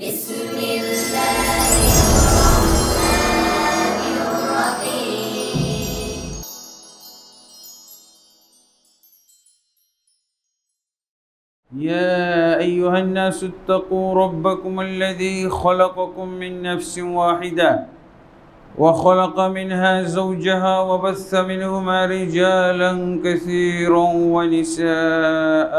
بسم الله الرحمن الرحيم يا أيها الناس اتقوا ربكم الذي خلقكم من نفس واحدة وخلق منها زوجها وبث منهما رجالا كثيرا ونساء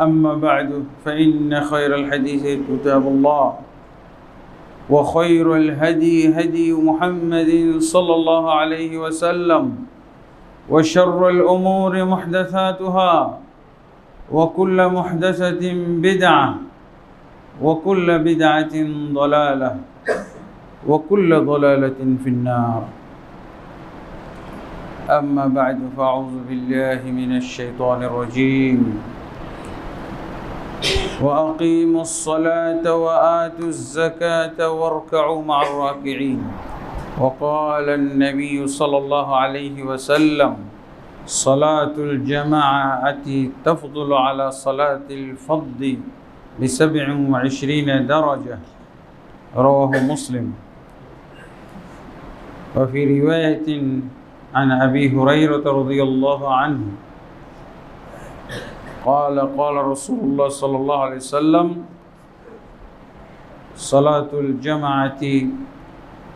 أما بعد فإن خير الحديث كتاب الله وخير الهدي هدي محمد صلى الله عليه وسلم وشر الأمور محدثاتها وكل محدثة بدعة وكل بدعة ضلالة وكل ضلالة في النار أما بعد فأعوذ بالله من الشيطان الرجيم وأقيموا الصلاة وآتوا الزكاة واركعوا مع الراكعين وقال النبي صلى الله عليه وسلم صلاة الجماعة تفضل على صلاة الفض بسبع وعشرين درجة رواه مسلم وفي رواية عن أبي هريرة رضي الله عنه قال قال رسول الله صلى الله عليه وسلم صلاة الجماعة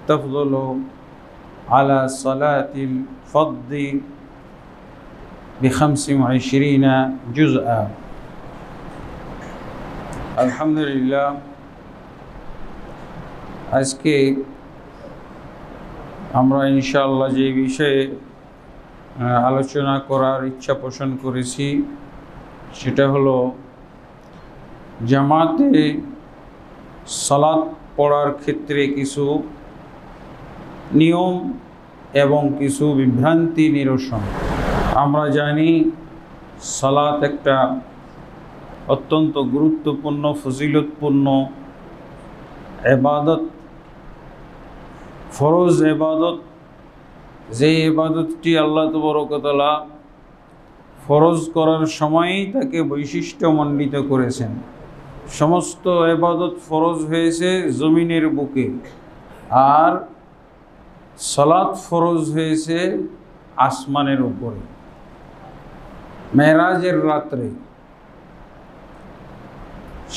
تفضل على صلاة الفض بخمس وعشرين جزءا الحمد لله আজকে আমরা ইনশাআল্লাহ যে বিষয়ে আলোচনা করার ইচ্ছা পোষণ করেছি সেটা হলো জামাতে সালাদ পড়ার ক্ষেত্রে কিছু নিয়ম এবং কিছু বিভ্রান্তি নিরসন আমরা জানি সালাত একটা অত্যন্ত গুরুত্বপূর্ণ ফজিলতপূর্ণ এবাদত ফরজ এবাদত যে এবাদতটি আল্লাহ তবরকতলা ফরজ করার সময়ই তাকে বৈশিষ্ট্যমণ্ডিত করেছেন সমস্ত এবাদত ফরজ হয়েছে জমিনের বুকে আর সলাদ ফরজ হয়েছে আসমানের উপরে মেরাজের রাত্রে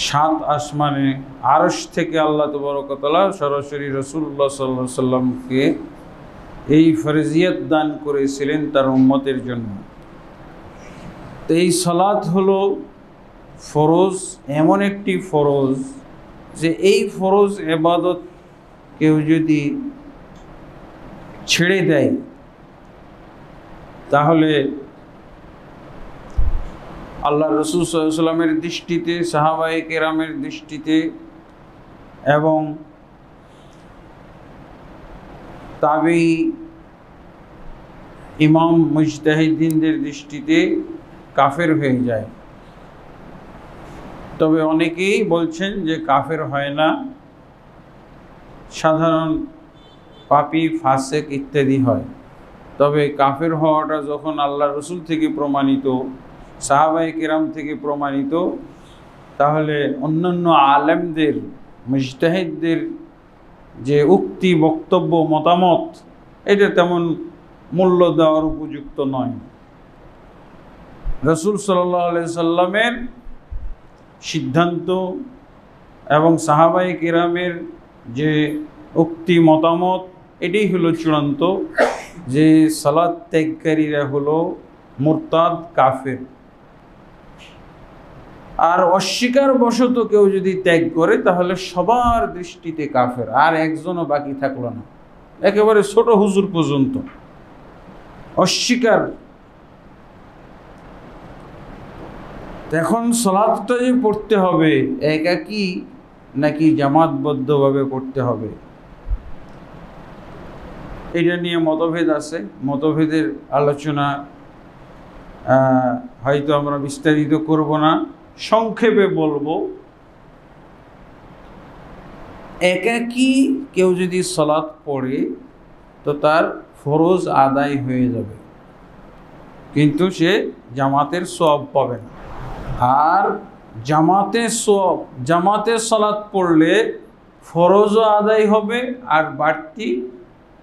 সাত আসমানে আরশ থেকে আল্লাহ তবরকতলা সরাসরি রসুল্লা সাল্লা সাল্লামকে এই ফরজিয়াত দান করেছিলেন তার উম্মতের জন্য তো এই সালাত হলো ফরজ এমন একটি ফরজ যে এই ফরজ এবাদত কেউ যদি ছেড়ে দেয় তাহলে আল্লাহ রসুল সাল্লামের দৃষ্টিতে সাহাবাই কেরামের দৃষ্টিতে এবং তাবেই ইমাম মুজতাহিদ্দিনদের দৃষ্টিতে কাফের হয়ে যায় তবে অনেকেই বলছেন যে কাফের হয় না সাধারণ পাপি ফাসেক ইত্যাদি হয় তবে কাফের হওয়াটা যখন আল্লাহ রসুল থেকে প্রমাণিত সাহাবাই কেরাম থেকে প্রমাণিত তাহলে অন্যান্য আলেমদের মুজতাহিদদের যে উক্তি বক্তব্য মতামত এটা তেমন মূল্য দেওয়ার উপযুক্ত নয় রসুল সাল্লি সাল্লামের সিদ্ধান্ত এবং সাহাবাই কেরামের যে উক্তি মতামত এটি হলো চূড়ান্ত যে সালাদ ত্যাগকারীরা হলো মোরতাদ কাফের আর অস্বীকার বশত কেউ যদি ত্যাগ করে তাহলে সবার দৃষ্টিতে কাফের আর একজনও বাকি থাকলো না একেবারে ছোট হুজুর পর্যন্ত অস্বীকার এখন সলাদটা যে পড়তে হবে একাকি নাকি জামাতবদ্ধভাবে করতে হবে এটা নিয়ে মতভেদ আছে মতভেদের আলোচনা হয়তো আমরা বিস্তারিত করব না সংক্ষেপে বলবো একাকি কেউ যদি সলাদ পড়ে তো তার ফরজ আদায় হয়ে যাবে কিন্তু সে জামাতের সব পাবে না আর জামাতে সব জামাতে সলাদ পড়লে ফরজও আদায় হবে আর বাড়তি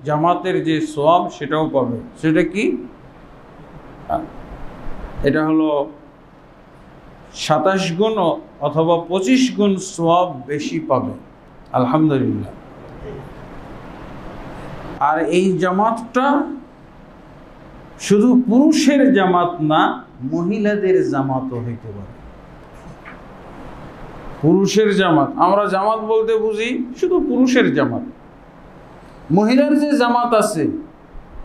জামাতের যে সব সেটাও পাবে সেটা কি এটা হলো সাতাশ গুণ অথবা পঁচিশ গুণ সব বেশি পাবে আলহামদুলিল্লাহ আর এই জামাতটা শুধু পুরুষের জামাত না মহিলাদের জামাতও হইতে পারে পুরুষের জামাত আমরা জামাত বলতে বুঝি শুধু পুরুষের জামাত মহিলার যে জামাত আছে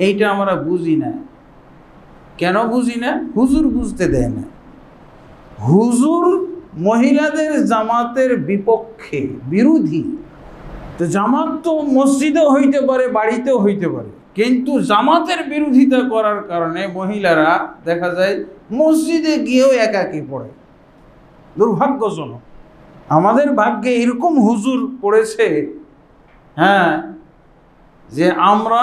এইটা আমরা বুঝি না কেন বুঝি না হুজুর বুঝতে দেয় না হুজুর মহিলাদের জামাতের বিপক্ষে বিরোধী তো জামাত তো মসজিদেও হইতে পারে বাড়িতেও হইতে পারে কিন্তু জামাতের বিরোধিতা করার কারণে মহিলারা দেখা যায় মসজিদে গিয়েও একাকি পড়ে দুর্ভাগ্যজনক আমাদের ভাগ্যে এরকম হুজুর পড়েছে হ্যাঁ যে আমরা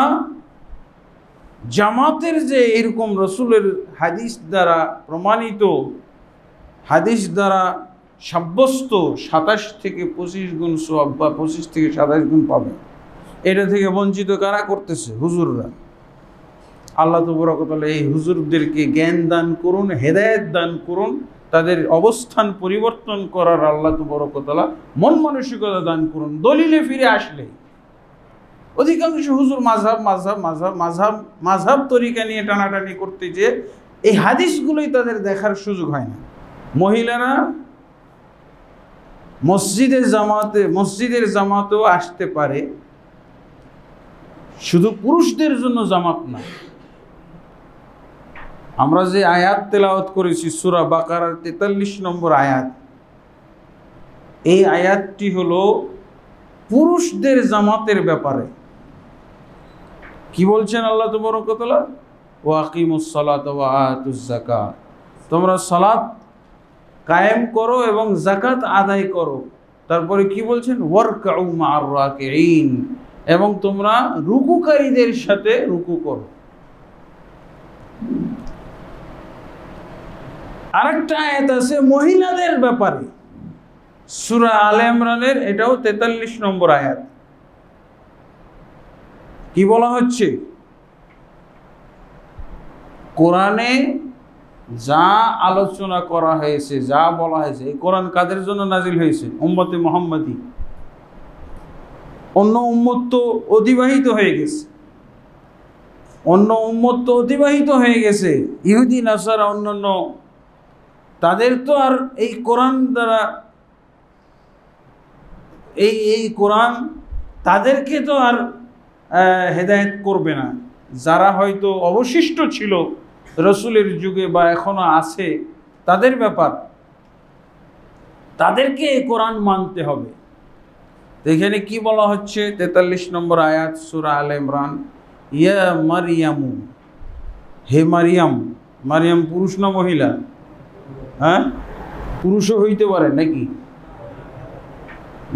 জামাতের যে এরকম রসুলের হাদিস দ্বারা প্রমাণিত হাদিস দ্বারা সাব্যস্ত সাতাশ থেকে পঁচিশ গুণ সোয়াব বা পঁচিশ থেকে সাতাশ গুণ পাবে এটা থেকে বঞ্চিত কারা করতেছে হুজুররা আল্লাহ তবরকতলা এই হুজুরদেরকে জ্ঞান দান করুন হেদায়ত দান করুন তাদের অবস্থান পরিবর্তন করার আল্লাহ তবরকতলা মন মানসিকতা দান করুন দলিলে ফিরে আসলে অধিকাংশ হুজুর মাঝহাব মাঝহাব মাঝহাব মাঝহাব মাঝহাব তরিকা নিয়ে টানাটানি করতে যে এই হাদিসগুলোই তাদের দেখার সুযোগ হয় না মহিলারা মসজিদের জামাতে মসজিদের জামাতেও আসতে পারে শুধু পুরুষদের জন্য জামাত না আমরা যে আয়াত তেলাওয়াত করেছি সুরা বাকার তেতাল্লিশ নম্বর আয়াত এই আয়াতটি হল পুরুষদের জামাতের ব্যাপারে কি বলছেন আল্লাহ তবরকতলা ওয়াকিমুসলাত ওয়াতুজাকা তোমরা সালাত কায়েম করো এবং জাকাত আদায় করো তারপরে কি বলছেন ওয়ার্ক মা আর এবং তোমরা রুকুকারীদের সাথে রুকু করো আরেকটা আয়াত আছে মহিলাদের ব্যাপারে সুরা আল ইমরানের এটাও তেতাল্লিশ নম্বর আয়াত কি বলা হচ্ছে কোরআনে যা আলোচনা করা হয়েছে যা বলা হয়েছে এই কোরআন কাদের জন্য নাজিল হয়েছে উম্মতে মোহাম্মদী অন্য উম্মত তো অতিবাহিত হয়ে গেছে অন্য উম্মত তো অতিবাহিত হয়ে গেছে ইহুদি নাসারা অন্যান্য তাদের তো আর এই কোরআন দ্বারা এই এই কোরআন তাদেরকে তো আর হেদায়ত করবে না যারা হয়তো অবশিষ্ট ছিল রসুলের যুগে বা এখনো আছে তাদের ব্যাপার তাদেরকে এই কোরআন মানতে হবে এখানে কি বলা হচ্ছে তেতাল্লিশ নম্বর আয়াত সুরা আল ইমরান ইয়া মারিয়াম হে মারিয়াম মারিয়াম পুরুষ না মহিলা হ্যাঁ পুরুষও হইতে পারে নাকি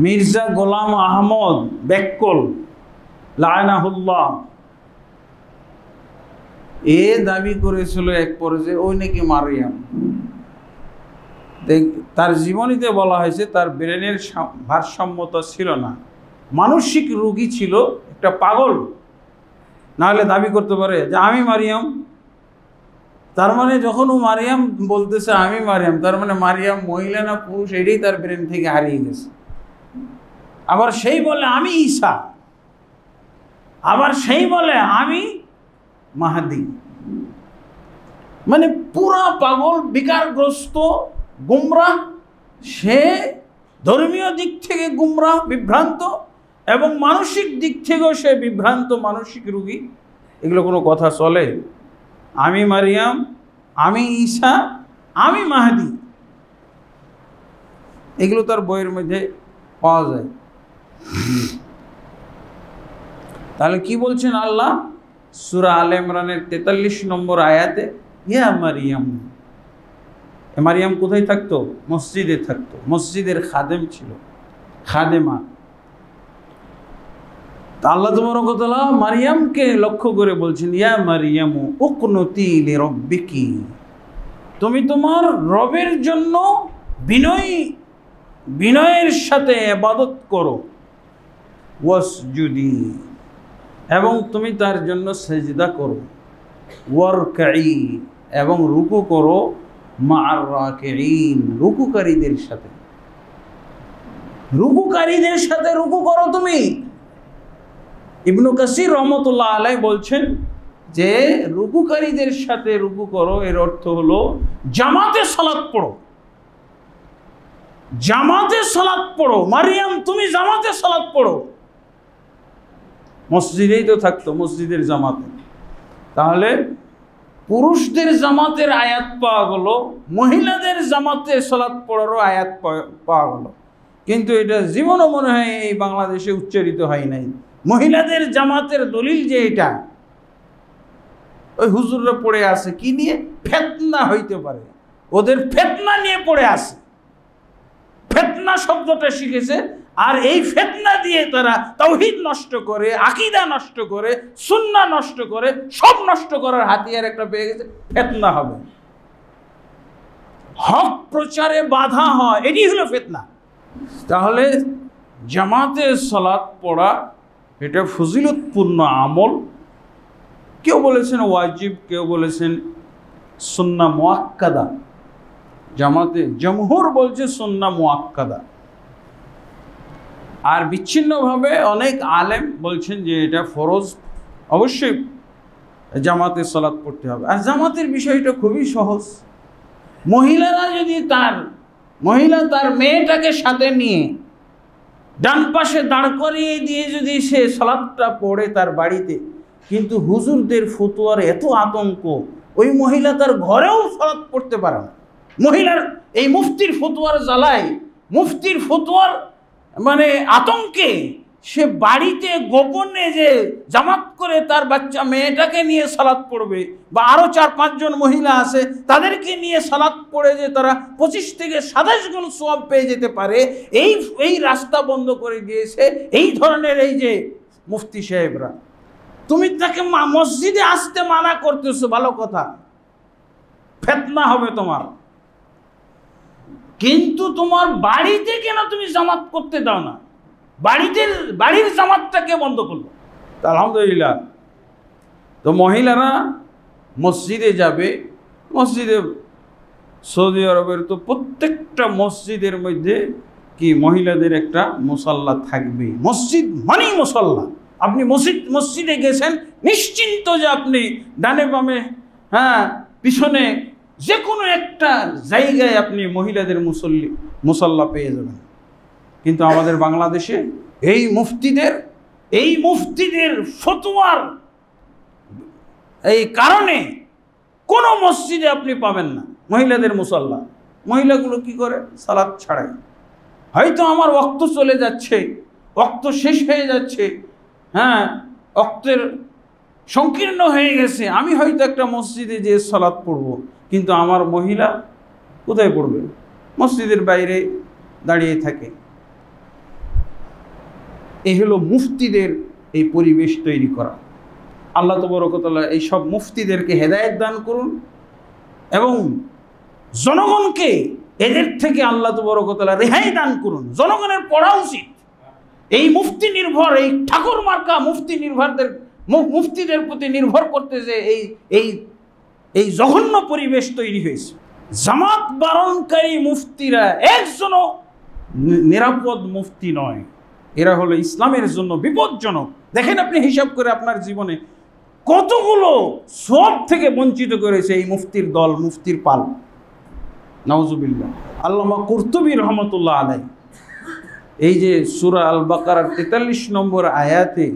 মির্জা গোলাম আহমদ বেক্কল লায়নাহুল্লাহ এ দাবি করেছিল এক পর্যায়ে ওই নাকি মারিয়াম তার জীবনীতে বলা হয়েছে তার ব্রেনের ভারসাম্যতা ছিল না মানসিক রুগী ছিল একটা পাগল নাহলে দাবি করতে পারে যে আমি মারিয়াম তার মানে যখন ও মারিয়াম বলতেছে আমি মারিয়াম তার মানে মারিয়াম মহিলা না পুরুষ এটাই তার ব্রেন থেকে হারিয়ে গেছে আবার সেই বলে আমি ঈশা আবার সেই বলে আমি মাহাদি মানে পুরা পাগল বিকারগ্রস্ত গুমরাহ সে ধর্মীয় দিক থেকে গুমরাহ বিভ্রান্ত এবং মানসিক দিক থেকেও সে বিভ্রান্ত মানসিক রুগী এগুলো কোনো কথা চলে আমি মারিয়াম আমি ঈশা আমি মাহাদি এগুলো তার বইয়ের মধ্যে পাওয়া যায় তাহলে কি বলছেন আল্লাহ সুরা আল ইমরানের তেতাল্লিশ নম্বর আয়াতে ইয়া মারিয়াম মারিয়াম কোথায় থাকতো মসজিদে থাকতো মসজিদের খাদেম ছিল খাদেমা আল্লাহ তবরকতলা মারিয়ামকে লক্ষ্য করে বলছেন ইয়া মারিয়ামু উকনতি রব্বিকি তুমি তোমার রবের জন্য বিনয় বিনয়ের সাথে আবাদত করো ওয়াসজুদি এবং তুমি তার জন্য সেজদা করো ওয়ারকাই এবং রুকু করো মার রুকুকারীদের সাথে রুকুকারীদের সাথে রুকু করো তুমি ইবনু কাসির রহমতুল্লাহ আলাই বলছেন যে রুকুকারীদের সাথে রুকু করো এর অর্থ হলো জামাতে সালাত পড়ো জামাতে সালাত পড়ো মারিয়াম তুমি জামাতে সালাত পড়ো মসজিদেই তো থাকতো মসজিদের জামাতে তাহলে পুরুষদের জামাতের আয়াত পাওয়া গেল মহিলাদের জামাতে সলাৎ পড়ারও আয়াত পাওয়া গেল কিন্তু এটা জীবনও মনে হয় এই বাংলাদেশে উচ্চারিত হয় নাই মহিলাদের জামাতের দলিল যে এটা ওই হুজুররা পড়ে আছে কি নিয়ে ফেতনা হইতে পারে ওদের ফেতনা নিয়ে পড়ে আছে ফেতনা শব্দটা শিখেছে আর এই ফেতনা দিয়ে তারা তৌহিদ নষ্ট করে আকিদা নষ্ট করে সুন্না নষ্ট করে সব নষ্ট করার হাতিয়ার একটা পেয়ে গেছে ফেতনা হবে হক প্রচারে বাধা হয় এটি হলো ফেতনা তাহলে জামাতে সলাদ পড়া এটা ফজিলতপূর্ণ আমল কেউ বলেছেন ওয়াজিব কেউ বলেছেন সুন্না মোয়াক্কাদা জামাতে জমহুর বলছে সুন্না মোয়াক্কাদা আর বিচ্ছিন্নভাবে অনেক আলেম বলছেন যে এটা ফরজ অবশ্যই জামাতের সালাদ পড়তে হবে আর জামাতের বিষয়টা খুবই সহজ মহিলারা যদি তার মহিলা তার মেয়েটাকে সাথে নিয়ে ডান পাশে দাঁড় করিয়ে দিয়ে যদি সে সলাদটা পড়ে তার বাড়িতে কিন্তু হুজুরদের ফতুয়ার এত আতঙ্ক ওই মহিলা তার ঘরেও সলাদ পড়তে পারে না মহিলার এই মুফতির ফতুয়ার জ্বালায় মুফতির ফতুয়ার মানে আতঙ্কে সে বাড়িতে গোপনে যে জামাত করে তার বাচ্চা মেয়েটাকে নিয়ে সালাদ পড়বে বা আরও চার পাঁচজন মহিলা আছে তাদেরকে নিয়ে সালাদ পড়ে যে তারা পঁচিশ থেকে সাতাশ গুণ সব পেয়ে যেতে পারে এই এই রাস্তা বন্ধ করে দিয়েছে এই ধরনের এই যে মুফতি সাহেবরা তুমি তাকে মসজিদে আসতে মানা করতেছো ভালো কথা ফেতনা হবে তোমার কিন্তু তোমার বাড়িতে কেন তুমি জামাত করতে দাও না বাড়িতে বাড়ির জামাতটা কে বন্ধ করলো আলহামদুলিল্লাহ তো মহিলারা মসজিদে যাবে মসজিদে সৌদি আরবের তো প্রত্যেকটা মসজিদের মধ্যে কি মহিলাদের একটা মুসল্লা থাকবে মসজিদ মানেই মুসল্লা আপনি মসজিদ মসজিদে গেছেন নিশ্চিন্ত যে আপনি ডানে বামে হ্যাঁ পিছনে যে কোনো একটা জায়গায় আপনি মহিলাদের মুসল্লি মুসল্লা পেয়ে যাবেন কিন্তু আমাদের বাংলাদেশে এই মুফতিদের এই মুফতিদের ফতোয়ার এই কারণে কোনো মসজিদে আপনি পাবেন না মহিলাদের মুসল্লা মহিলাগুলো কি করে সালাদ ছাড়ায় হয়তো আমার রক্ত চলে যাচ্ছে রক্ত শেষ হয়ে যাচ্ছে হ্যাঁ রক্তের সংকীর্ণ হয়ে গেছে আমি হয়তো একটা মসজিদে যেয়ে সালাদ পড়বো কিন্তু আমার মহিলা কোথায় পড়বে মসজিদের বাইরে দাঁড়িয়ে থাকে এ হলো মুফতিদের এই পরিবেশ তৈরি করা আল্লাহ তবরকতলা এই সব মুফতিদেরকে হেদায়ত দান করুন এবং জনগণকে এদের থেকে আল্লাহ তবরকতলা রেহাই দান করুন জনগণের পড়া উচিত এই মুফতি নির্ভর এই ঠাকুর মার্কা মুফতি নির্ভরদের মুফতিদের প্রতি নির্ভর করতে যে এই এই এই জঘন্য পরিবেশ তৈরি হয়েছে জামাত বারণকারী মুফতিরা একজনও নিরাপদ মুফতি নয় এরা হলো ইসলামের জন্য বিপজ্জনক দেখেন আপনি হিসাব করে আপনার জীবনে কতগুলো সব থেকে বঞ্চিত করেছে এই মুফতির দল মুফতির পাল নওজুবিল্লা আল্লামা কর্তুবী রহমতুল্লাহ আলাই এই যে সুরা আল বাকার তেতাল্লিশ নম্বর আয়াতে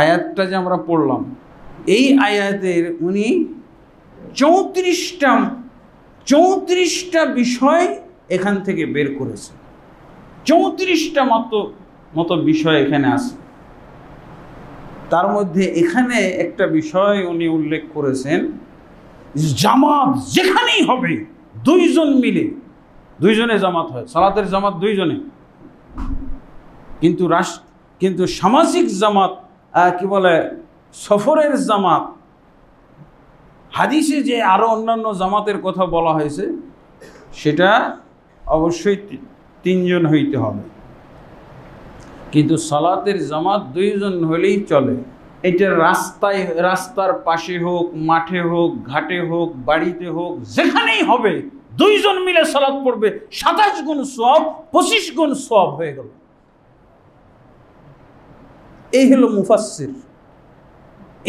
আয়াতটা যে আমরা পড়লাম এই আয়াতের উনি চৌত্রিশটা চৌত্রিশটা বিষয় এখান থেকে বের করেছে চৌত্রিশটা মতো মতো বিষয় এখানে আছে তার মধ্যে এখানে একটা বিষয় উনি উল্লেখ করেছেন জামাত যেখানেই হবে দুইজন মিলে দুইজনে জামাত হয় সালাতের জামাত দুইজনে কিন্তু রাষ্ট্র কিন্তু সামাজিক জামাত কি বলে সফরের জামাত হাদিসে যে আরও অন্যান্য জামাতের কথা বলা হয়েছে সেটা অবশ্যই তিনজন হইতে হবে কিন্তু সালাতের জামাত দুইজন হলেই চলে এটা রাস্তায় রাস্তার পাশে হোক মাঠে হোক ঘাটে হোক বাড়িতে হোক যেখানেই হবে দুইজন মিলে সালাত পড়বে সাতাশ গুণ সব পঁচিশ গুণ সব হয়ে গেল এই হলো মুফাসির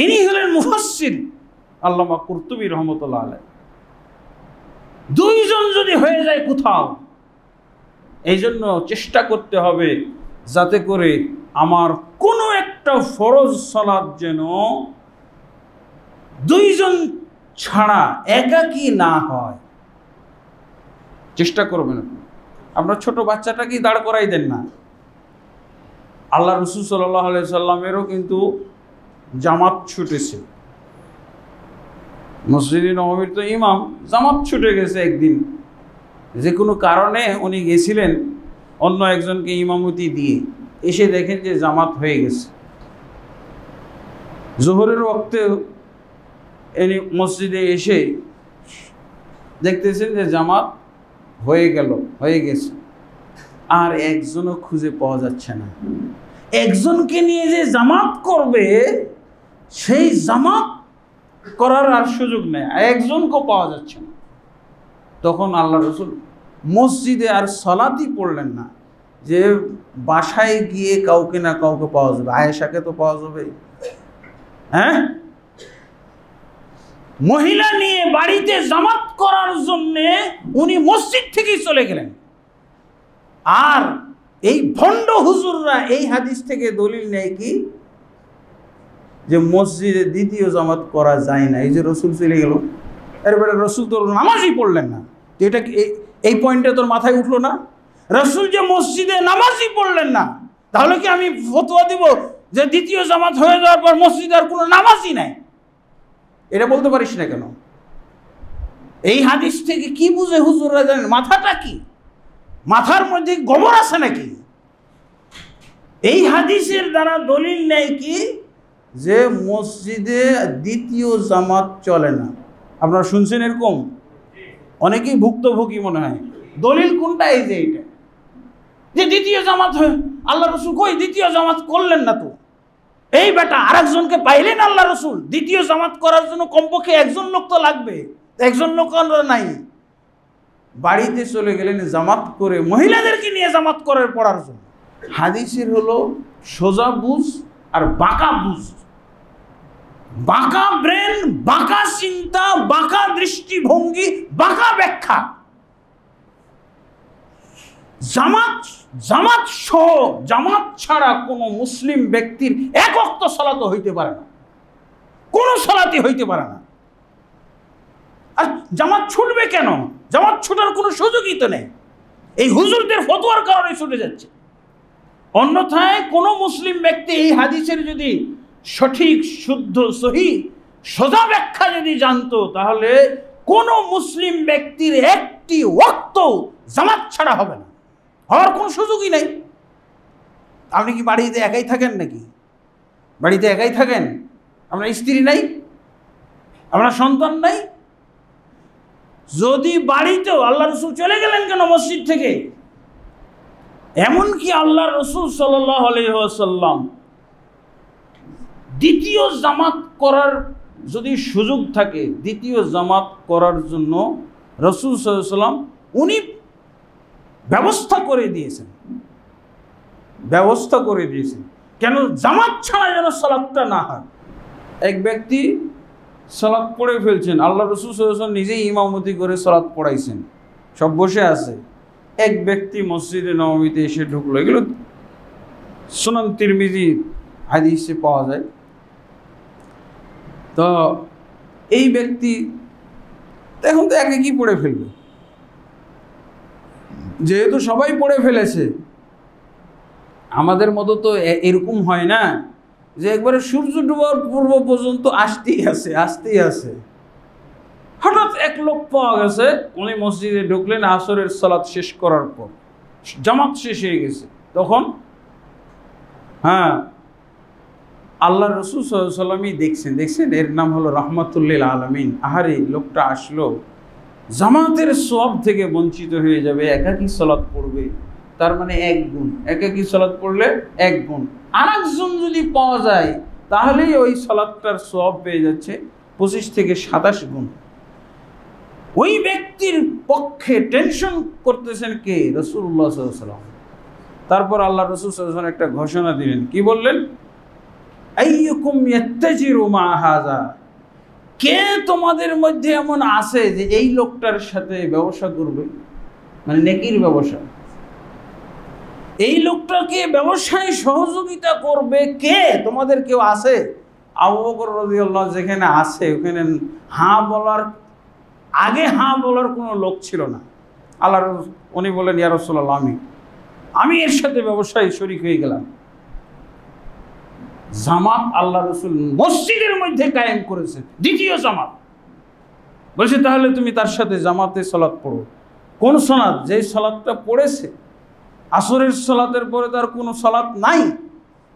ইনি হলেন মুফাসির আল্লামা কুর্তুবী রহমতুল্লাহ আলাই দুইজন যদি হয়ে যায় কোথাও এই জন্য চেষ্টা করতে হবে যাতে করে আমার কোনো একটা ফরজ সলাদ যেন দুইজন ছাড়া একাকি না হয় চেষ্টা করবেন আপনার ছোট বাচ্চাটা কি দাঁড় করাই দেন না আল্লাহ রসুল সাল্লাহ সাল্লামেরও কিন্তু জামাত ছুটেছে মসজিদে নবমীর তো ইমাম জামাত ছুটে গেছে একদিন যে কোনো কারণে উনি গেছিলেন অন্য একজনকে ইমামতি দিয়ে এসে দেখেন যে জামাত হয়ে গেছে জোহরের ওক্তে এনি মসজিদে এসে দেখতেছেন যে জামাত হয়ে গেল হয়ে গেছে আর একজনও খুঁজে পাওয়া যাচ্ছে না একজনকে নিয়ে যে জামাত করবে সেই জামাত করার আর সুযোগ নেই একজনকেও পাওয়া যাচ্ছে না তখন আল্লাহ রসুল মসজিদে আর সলাতি পড়লেন না যে বাসায় গিয়ে কাউকে না কাউকে পাওয়া যাবে আয়েশাকে তো পাওয়া যাবে হ্যাঁ মহিলা নিয়ে বাড়িতে জামাত করার জন্য উনি মসজিদ থেকেই চলে গেলেন আর এই ভণ্ড হুজুররা এই হাদিস থেকে দলিল নেয় কি যে মসজিদে দ্বিতীয় জামাত করা যায় না এই যে রসুল চলে গেল এরপরে রসুল তোর নামাজই পড়লেন না এটা এই পয়েন্টটা তোর মাথায় উঠলো না রসুল যে মসজিদে নামাজই পড়লেন না তাহলে কি আমি ফতোয়া দিব যে দ্বিতীয় জামাত হয়ে যাওয়ার পর মসজিদে আর কোনো নামাজই নাই এটা বলতে পারিস না কেন এই হাদিস থেকে কি বুঝে হুজুররা জানেন মাথাটা কি মাথার মধ্যে গোবর আছে নাকি এই হাদিসের দ্বারা দলিল নেয় কি যে মসজিদে দ্বিতীয় জামাত চলে না আপনারা শুনছেন এরকম অনেকেই ভুক্তভোগী মনে হয় দলিল কোনটা এই যে এটা যে দ্বিতীয় জামাত হয় আল্লাহ রসুল কই দ্বিতীয় জামাত করলেন না তো এই বেটা আরেকজনকে পাইলেন আল্লাহ রসুল দ্বিতীয় জামাত করার জন্য কমপক্ষে একজন লোক তো লাগবে একজন লোক নাই বাড়িতে চলে গেলেন জামাত করে মহিলাদেরকে নিয়ে জামাত করার পড়ার জন্য হাদিসের হলো সোজা বুঝ আর বাঁকা বুঝ বাঁকা ব্রেন বাঁকা চিন্তা বাঁকা দৃষ্টিভঙ্গি বাঁকা ব্যাখ্যা জামাত জামাত সহ জামাত ছাড়া কোনো মুসলিম ব্যক্তির এক অক্ত সলাত হইতে পারে না কোনো সলাতে হইতে পারে না আর জামাত ছুটবে কেন জামাত ছুটার কোনো সুযোগই তো নেই এই হুজুরদের ফতোয়ার কারণে ছুটে যাচ্ছে অন্যথায় কোনো মুসলিম ব্যক্তি এই হাদিসের যদি সঠিক শুদ্ধ সহি সোজা ব্যাখ্যা যদি জানতো তাহলে কোন মুসলিম ব্যক্তির একটি ওক্ত জামাত ছাড়া হবে না হওয়ার কোনো সুযোগই নেই আপনি কি বাড়িতে একাই থাকেন নাকি বাড়িতে একাই থাকেন আপনার স্ত্রী নাই আপনার সন্তান নাই যদি বাড়িতেও আল্লাহ রসুল চলে গেলেন কেন মসজিদ থেকে এমনকি আল্লাহ রসুল সাল্লাহ আলহ্লাম দ্বিতীয় জামাত করার যদি সুযোগ থাকে দ্বিতীয় জামাত করার জন্য রসুল সাল্লাম উনি ব্যবস্থা করে দিয়েছেন ব্যবস্থা করে দিয়েছেন কেন জামাত ছাড়া যেন সালাদটা না হয় এক ব্যক্তি সালাদ পড়ে ফেলছেন আল্লাহ রসুল সাল্লাম নিজেই ইমামতি করে সালাদ পড়াইছেন সব বসে আছে এক ব্যক্তি মসজিদে নবমীতে এসে ঢুকলো এগুলো সুনান তিরমিজি হাদিসে পাওয়া যায় তো এই ব্যক্তি এখন তো একে কি পড়ে ফেলবে যেহেতু সবাই পড়ে ফেলেছে আমাদের মতো তো এরকম হয় না যে একবারে সূর্য ডুবার পূর্ব পর্যন্ত আসতেই আছে আসতেই আছে হঠাৎ এক লোক পাওয়া গেছে উনি মসজিদে ঢুকলেন আসরের সালাদ শেষ করার পর জামাত শেষ হয়ে গেছে তখন হ্যাঁ আল্লাহ রসুল সাল্লামই দেখছেন দেখছেন এর নাম হলো রহমতুল্লিল আলমিন আহারে লোকটা আসলো জামাতের সব থেকে বঞ্চিত হয়ে যাবে একাকি সলাদ পড়বে তার মানে এক গুণ একাকি সলাদ পড়লে এক গুণ আর একজন যদি পাওয়া যায় তাহলেই ওই সলাদটার সব পেয়ে যাচ্ছে পঁচিশ থেকে সাতাশ গুণ ওই ব্যক্তির পক্ষে টেনশন করতেছেন কে রসুল্লাহ সাল্লাম তারপর আল্লাহ রসুল সাল্লাম একটা ঘোষণা দিলেন কি বললেন আইয়ুকুম ইয়াত্তাজিরু মা হাজা কে তোমাদের মধ্যে এমন আছে যে এই লোকটার সাথে ব্যবসা করবে মানে নেকির ব্যবসা এই লোকটাকে ব্যবসায় সহযোগিতা করবে কে তোমাদের কেউ আছে আবু বকর রাদিয়াল্লাহ যেখানে আছে ওখানে হাঁ বলার আগে হাঁ বলার কোনো লোক ছিল না আল্লাহ উনি বলেন ইয়ারসোল্লাহ আমি আমি এর সাথে ব্যবসায় শরিক হয়ে গেলাম জামাত আল্লাহ রসুল মসজিদের মধ্যে কায়েম করেছেন দ্বিতীয় জামাত বলছে তাহলে তুমি তার সাথে জামাতে সলাদ পড়ো কোন সলাদ যেই সলাদটা পড়েছে আসরের সলাতের পরে তার কোনো সলাদ নাই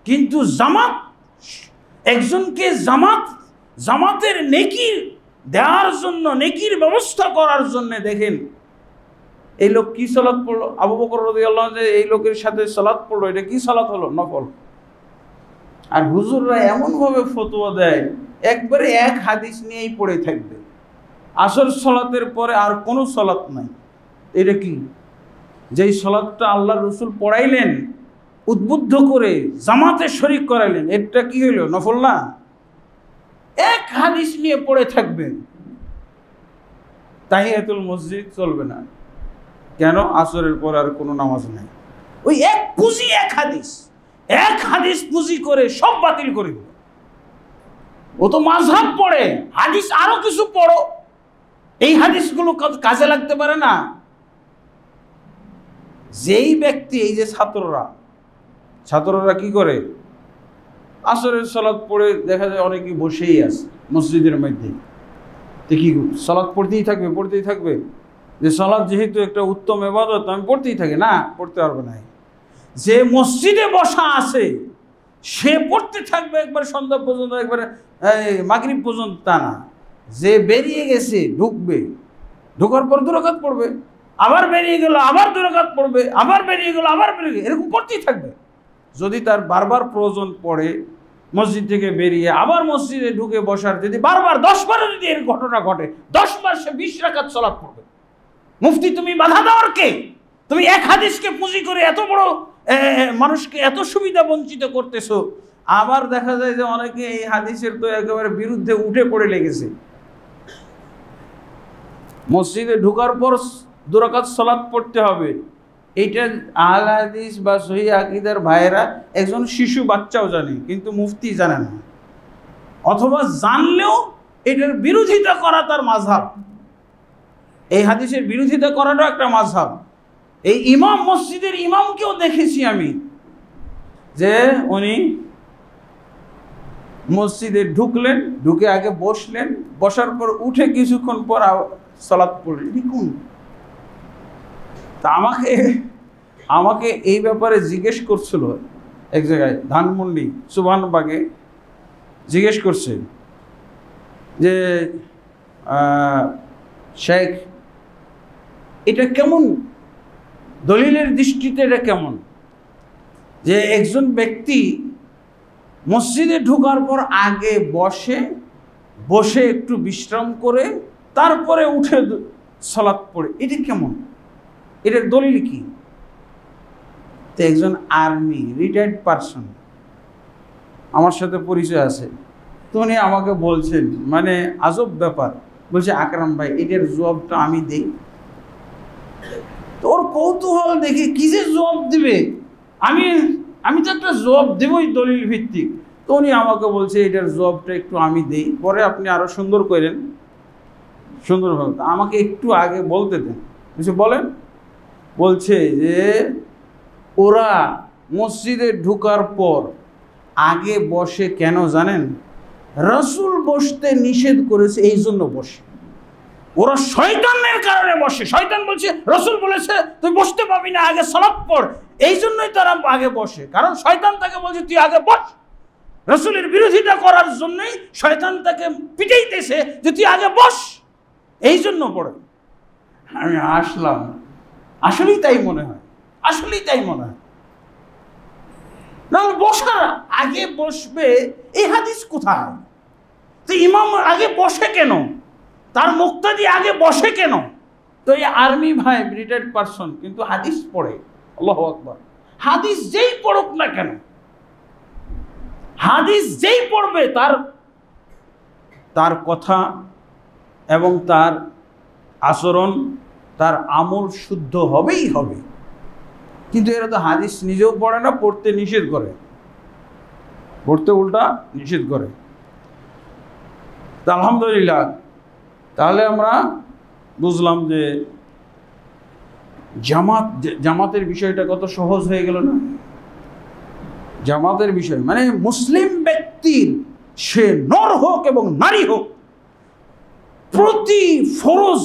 কিন্তু জামাত একজনকে জামাত জামাতের নেকির দেওয়ার জন্য নেকির ব্যবস্থা করার জন্য দেখেন এই লোক কি সলাদ পড়লো আবু বকর রদি আল্লাহ যে এই লোকের সাথে সলাদ পড়লো এটা কি সলাদ হলো নফল আর হুজুররা এমনভাবে ফতোয়া দেয় একবারে এক হাদিস নিয়েই পড়ে থাকবে আসর সলাতের পরে আর কোনো সলাত নাই এটা কি যেই সলাদটা আল্লাহ রসুল পড়াইলেন উদ্বুদ্ধ করে জামাতে শরিক করাইলেন এটা কি হইল নফল না এক হাদিস নিয়ে পড়ে থাকবেন তাই এতুল মসজিদ চলবে না কেন আসরের পর আর কোনো নামাজ নাই ওই এক পুঁজি এক হাদিস এক হাদিস পুঁজি করে সব বাতিল করে দিল ও তো মাঝহাব পড়ে হাদিস আরো কিছু পড়ো এই হাদিসগুলো কাজে লাগতে পারে না যেই ব্যক্তি এই যে ছাত্ররা ছাত্ররা কি করে আসরের সলাদ পড়ে দেখা যায় অনেকে বসেই আছে মসজিদের মধ্যে দেখি কি সলাদ পড়তেই থাকবে পড়তেই থাকবে যে সলাদ যেহেতু একটা উত্তম এবাদত আমি পড়তেই থাকি না পড়তে পারবো না যে মসজিদে বসা আছে সে পড়তে থাকবে একবার সন্ধ্যা পর্যন্ত একবার মাগরিব পর্যন্ত তা না যে বেরিয়ে গেছে ঢুকবে ঢুকার পর দুরাঘাত পড়বে আবার বেরিয়ে গেল আবার দুরাঘাত পড়বে আবার বেরিয়ে গেল আবার বেরিয়ে এরকম পড়তেই থাকবে যদি তার বারবার প্রয়োজন পড়ে মসজিদ থেকে বেরিয়ে আবার মসজিদে ঢুকে বসার যদি বারবার দশবারও যদি এর ঘটনা ঘটে দশবার সে বিশ রাখাত চলাপ পড়বে মুফতি তুমি বাধা দেওয়ার কে তুমি এক হাদিসকে পুঁজি করে এত বড় মানুষকে এত সুবিধা বঞ্চিত করতেছো আবার দেখা যায় যে অনেকে এই হাদিসের তো একেবারে বিরুদ্ধে উঠে পড়ে লেগেছে মসজিদে ঢুকার পর দুরাকাত সলাদ পড়তে হবে এইটা আল হাদিস বা সহি আকিদার ভাইয়েরা একজন শিশু বাচ্চাও জানে কিন্তু মুফতি জানে না অথবা জানলেও এটার বিরোধিতা করা তার মাঝহাব এই হাদিসের বিরোধিতা করাটাও একটা মাঝহাব এই ইমাম মসজিদের ইমামকেও দেখেছি আমি যে উনি মসজিদে ঢুকলেন ঢুকে আগে বসলেন বসার পর উঠে কিছুক্ষণ পর সলাপ পড়লেন কোন তা আমাকে আমাকে এই ব্যাপারে জিজ্ঞেস করছিল এক জায়গায় ধানমন্ডি সুবানবাগে জিজ্ঞেস করছে যে শেখ এটা কেমন দলিলের দৃষ্টিতে এটা কেমন যে একজন ব্যক্তি মসজিদে ঢোকার পর আগে বসে বসে একটু বিশ্রাম করে তারপরে উঠে সলাপ পড়ে এটা কেমন এটার দলিল কি তো একজন আর্মি রিটায়ার্ড পারসন আমার সাথে পরিচয় আছে তো উনি আমাকে বলছেন মানে আজব ব্যাপার বলছে আকরাম ভাই এটার জবাবটা আমি দিই ওর কৌতূহল দেখে যে জবাব দেবে আমি আমি তো একটা জবাব দেবই দলিল ভিত্তিক তো উনি আমাকে বলছে এটার জবটা একটু আমি দেই পরে আপনি আরও সুন্দর করেন সুন্দরভাবে আমাকে একটু আগে বলতে দেন বুঝে বলেন বলছে যে ওরা মসজিদে ঢুকার পর আগে বসে কেন জানেন রসুল বসতে নিষেধ করেছে এই জন্য বসে ওরা শয়তানের কারণে বসে শয়তান বলছে রসুল বলেছে তুই বসতে পাবি না আগে সলাপ পড় এই জন্যই তারা আগে বসে কারণ শয়তান তাকে বলছে তুই আগে বস রসুলের বিরোধিতা করার জন্যই শয়তান তাকে পিটাইতেছে যে তুই আগে বস এই জন্য পড়ে আমি আসলাম আসলেই তাই মনে হয় আসলেই তাই মনে হয় না বসার আগে বসবে এই হাদিস কোথায় তো ইমাম আগে বসে কেন তার মুক্তাদি আগে বসে কেন তো এই আর্মি ভাই রিটায়ার্ড পারসন কিন্তু হাদিস পড়ে আল্লাহ আকবর হাদিস যেই পড়ুক না কেন হাদিস যেই পড়বে তার তার কথা এবং তার আচরণ তার আমল শুদ্ধ হবেই হবে কিন্তু এরা তো হাদিস নিজেও পড়ে না পড়তে নিষেধ করে পড়তে উল্টা নিষেধ করে তা আলহামদুলিল্লাহ তাহলে আমরা বুঝলাম যে জামাত জামাতের বিষয়টা কত সহজ হয়ে গেল না জামাতের বিষয় মানে মুসলিম ব্যক্তির সে নর হোক এবং নারী হোক প্রতি ফরজ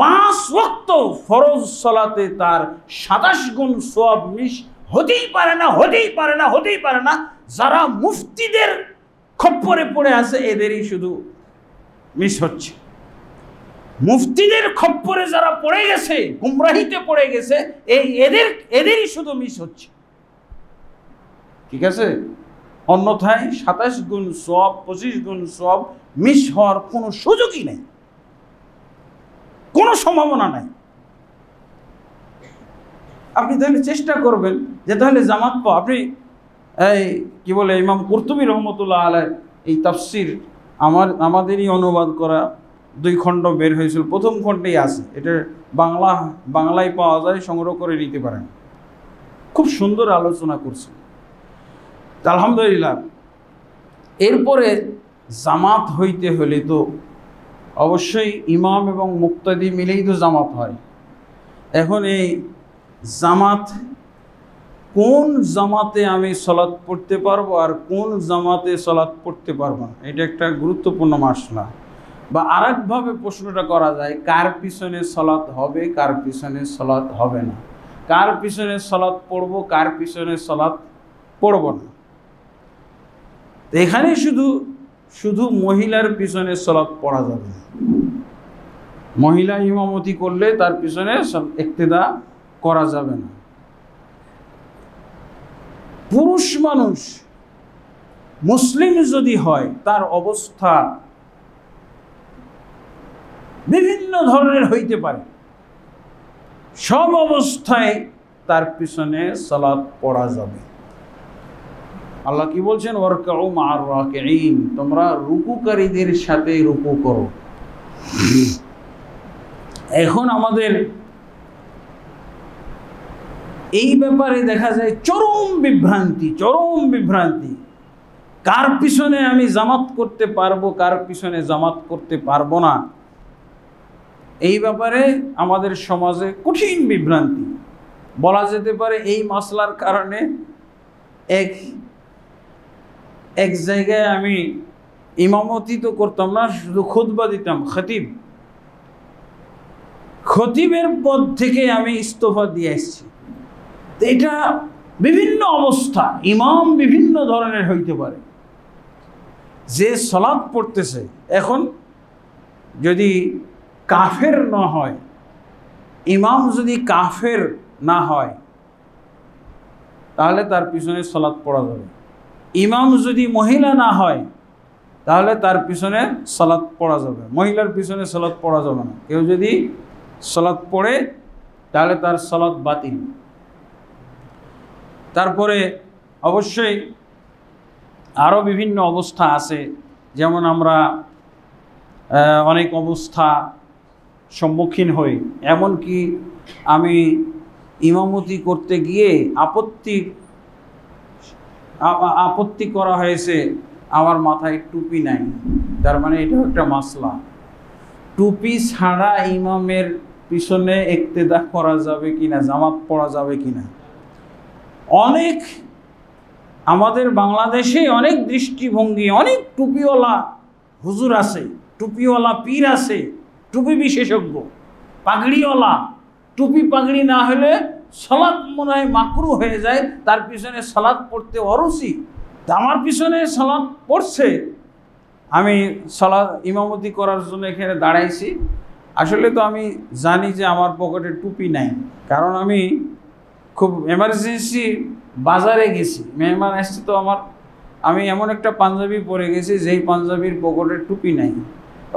পাঁচ রক্ত ফরজ সলাতে তার সাতাশ গুণ সব মিশ হতেই পারে না হতেই পারে না হতেই পারে না যারা মুফতিদের খপ্পরে পড়ে আছে এদেরই শুধু মিস হচ্ছে মুফতিদের খপ্পরে যারা পড়ে গেছে গুমরাহিতে পড়ে গেছে এই এদের এদেরই শুধু মিস হচ্ছে ঠিক আছে অন্যথায় সাতাশ গুণ সব পঁচিশ গুণ সব মিস হওয়ার কোনো সুযোগই নেই কোনো সম্ভাবনা নাই আপনি তাহলে চেষ্টা করবেন যে তাহলে জামাত পাও আপনি এই কি বলে ইমাম কর্তুবী রহমতুল্লাহ আলায় এই তাফসির আমার আমাদেরই অনুবাদ করা দুই খণ্ড বের হয়েছিল প্রথম খণ্ডেই আছে এটা বাংলা বাংলায় পাওয়া যায় সংগ্রহ করে নিতে পারেন খুব সুন্দর আলোচনা করছে আলহামদুলিল্লাহ এরপরে জামাত হইতে হলে তো অবশ্যই ইমাম এবং মুক্তাদি মিলেই তো জামাত হয় এখন এই জামাত কোন জামাতে আমি সলাৎ পড়তে পারবো আর কোন জামাতে সলাৎ পড়তে পারবো না এটা একটা গুরুত্বপূর্ণ মাসলা বা আরেকভাবে প্রশ্নটা করা যায় কার পিছনে সলাৎ হবে কার পিছনে সলাৎ হবে না কার পিছনে সলাৎ পড়ব কার পিছনে সলাৎ পড়ব না এখানে শুধু শুধু মহিলার পিছনে সলাৎ পড়া যাবে না মহিলা ইমামতি করলে তার পিছনে একতেদা করা যাবে না পুরুষ মানুষ মুসলিম যদি হয় তার অবস্থা বিভিন্ন ধরনের হইতে পারে সব অবস্থায় তার পিছনে সালাদ পড়া যাবে আল্লাহ কি বলছেন তোমরা রুকুকারীদের সাথে রুকু করো এখন আমাদের এই ব্যাপারে দেখা যায় চরম বিভ্রান্তি চরম বিভ্রান্তি কার পিছনে আমি জামাত করতে পারবো কার পিছনে জামাত করতে পারবো না এই ব্যাপারে আমাদের সমাজে কঠিন বিভ্রান্তি বলা যেতে পারে এই মশলার কারণে এক এক জায়গায় আমি ইমামতি তো করতাম না শুধু খুদবা দিতাম খতিব খতিবের পদ থেকে আমি ইস্তফা দিয়ে এসেছি এটা বিভিন্ন অবস্থা ইমাম বিভিন্ন ধরনের হইতে পারে যে সলাপ পড়তেছে এখন যদি কাফের না হয় ইমাম যদি কাফের না হয় তাহলে তার পিছনে সলাৎ পড়া যাবে ইমাম যদি মহিলা না হয় তাহলে তার পিছনে সলাৎ পড়া যাবে মহিলার পিছনে সলাৎ পড়া যাবে না কেউ যদি সলাৎ পড়ে তাহলে তার সলাৎ বাতিল তারপরে অবশ্যই আরও বিভিন্ন অবস্থা আছে যেমন আমরা অনেক অবস্থা সম্মুখীন হই এমনকি আমি ইমামতি করতে গিয়ে আপত্তি আপত্তি করা হয়েছে আমার মাথায় টুপি নাই তার মানে এটা একটা মাসলা টুপি ছাড়া ইমামের পিছনে একতেদা করা যাবে কিনা জামাত পরা যাবে কিনা অনেক আমাদের বাংলাদেশে অনেক দৃষ্টিভঙ্গি অনেক টুপিওয়ালা হুজুর আছে টুপিওয়ালা পীর আছে টুপি বিশেষজ্ঞ পাগড়িওয়ালা টুপি পাগড়ি না হলে সালাদ মনে হয় মাকরু হয়ে যায় তার পিছনে সালাদ পড়তে অরুচি আমার পিছনে সালাদ পড়ছে আমি সালাদ ইমামতি করার জন্য এখানে দাঁড়াইছি আসলে তো আমি জানি যে আমার পকেটে টুপি নাই কারণ আমি খুব এমার্জেন্সি বাজারে গেছি মেহমান এসছে তো আমার আমি এমন একটা পাঞ্জাবি পরে গেছি যেই পাঞ্জাবির পকেটে টুপি নাই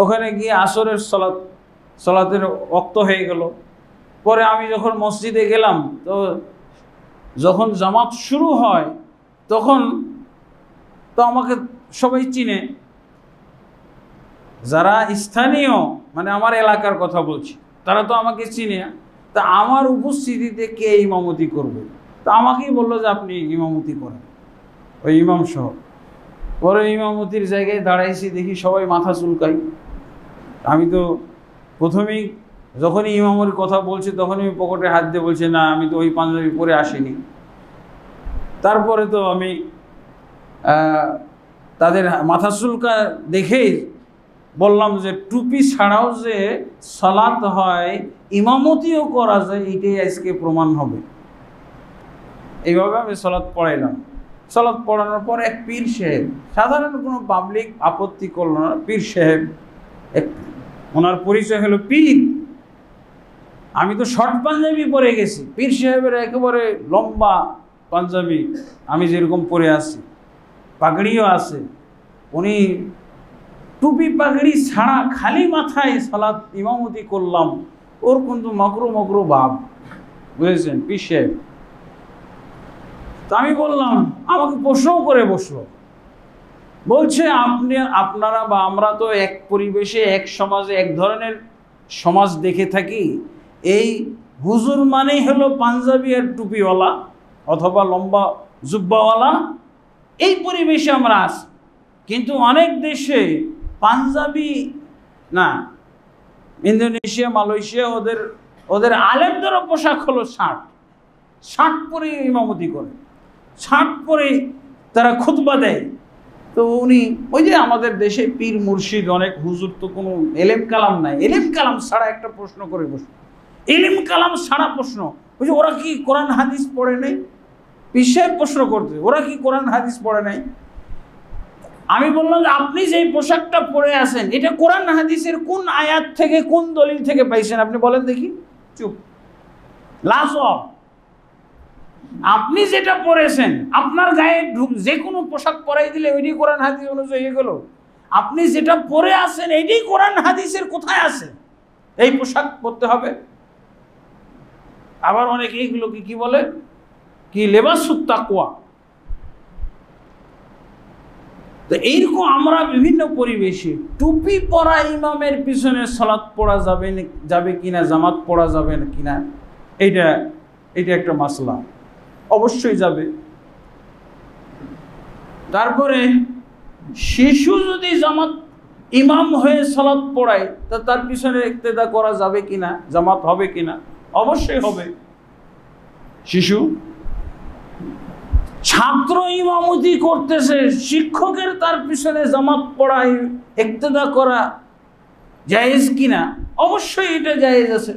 ওখানে গিয়ে আসরের সলাত সলাতের অক্ত হয়ে গেল পরে আমি যখন মসজিদে গেলাম তো যখন জামাত শুরু হয় তখন তো আমাকে সবাই চিনে যারা স্থানীয় মানে আমার এলাকার কথা বলছি তারা তো আমাকে চিনে তা আমার উপস্থিতিতে কে ইমামতি করবে তা আমাকেই বললো যে আপনি ইমামতি করেন ওই ইমাম সহ পরে ইমামতির জায়গায় দাঁড়াইছি দেখি সবাই মাথা চুলকাই আমি তো প্রথমেই যখনই ইমামর কথা বলছি তখনই আমি পকেটে হাত দিয়ে বলছি না আমি তো ওই পাঞ্জাবি পরে আসিনি তারপরে তো আমি তাদের মাথা চুলকা দেখেই বললাম যে টুপি ছাড়াও যে সালাত হয় ইমামতিও করা যায় এটাই আজকে প্রমাণ হবে এইভাবে আমি সলাৎ পড়াইলাম সলাৎ পড়ানোর পর এক পীর সাহেব সাধারণ কোনো পাবলিক আপত্তি করল না পীর সাহেব এক ওনার পরিচয় হলো পীর আমি তো শর্ট পাঞ্জাবি পরে গেছি পীর সাহেবের একেবারে লম্বা পাঞ্জাবি আমি যেরকম পরে আছি পাগড়িও আছে উনি টুপি পাগড়ি ছাড়া খালি মাথায় সালাদ ইমামতি করলাম ওর কিন্তু মগ্র মগ্র ভাব বুঝেছেন পীর সাহেব তা আমি বললাম আমাকে প্রশ্নও করে বসলো বলছে আপনি আপনারা বা আমরা তো এক পরিবেশে এক সমাজে এক ধরনের সমাজ দেখে থাকি এই হুজুর মানেই হলো পাঞ্জাবি আর টুপিওয়ালা অথবা লম্বা জুব্বাওয়ালা এই পরিবেশে আমরা আছি কিন্তু অনেক দেশে পাঞ্জাবি না ইন্দোনেশিয়া মালয়েশিয়া ওদের ওদের আলেমদেরও পোশাক হলো ষাট ষাট পরে ইমামতি করে ষাট পরে তারা খুতবা দেয় তো উনি ওই যে আমাদের দেশে পীর মুর্শিদ অনেক হুজুর তো কোনো এলেম কালাম নাই এলেম কালাম ছাড়া একটা প্রশ্ন করে বসে এলেম কালাম ছাড়া প্রশ্ন ওই যে ওরা কি কোরআন হাদিস পড়ে নেই পীর প্রশ্ন করতে ওরা কি কোরআন হাদিস পড়ে নাই আমি বললাম যে আপনি যে পোশাকটা পরে আছেন এটা কোরআন হাদিসের কোন আয়াত থেকে কোন দলিল থেকে পাইছেন আপনি বলেন দেখি চুপ লাস অফ আপনি যেটা পরেছেন আপনার গায়ে যে কোনো পোশাক পরাই দিলে ওইটি কোরআন হাদিস অনুযায়ী গেল আপনি যেটা পরে আছেন এটি কোরআন হাদিসের কোথায় আছে এই পোশাক পরতে হবে আবার অনেকে এইগুলোকে কি বলে কি লেবাসুত তাকুয়া তো এইরকম আমরা বিভিন্ন পরিবেশে টুপি পরা ইমামের পিছনে সলাৎ পড়া যাবে যাবে কিনা জামাত পড়া যাবে কিনা এটা এটা একটা মাসলা অবশ্যই যাবে তারপরে শিশু যদি জামাত ইমাম হয়ে সালাত পড়ায় তা তার পিছনে ইক্তেদা করা যাবে কিনা জামাত হবে কিনা অবশ্যই হবে শিশু ছাত্র ইমামতি করতেছে শিক্ষকের তার পিছনে জামাত পড়াই ইক্তেদা করা জায়েজ কিনা অবশ্যই এটা জায়েজ আছে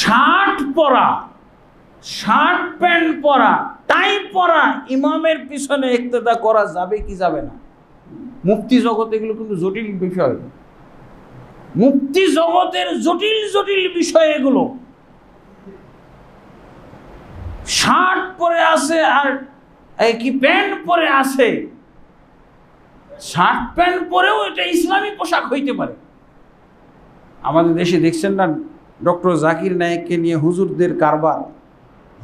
ষাট পড়া শার্ট প্যান্ট পরা টাই পরা ইমামের পিছনে একতেদা করা যাবে কি যাবে না মুক্তি জগৎ এগুলো কিন্তু জটিল বিষয় মুক্তি জগতের জটিল জটিল বিষয় এগুলো শার্ট পরে আছে আর কি প্যান্ট পরে আছে শার্ট প্যান্ট পরেও এটা ইসলামী পোশাক হইতে পারে আমাদের দেশে দেখছেন না ডক্টর জাকির নায়েককে নিয়ে হুজুরদের কারবার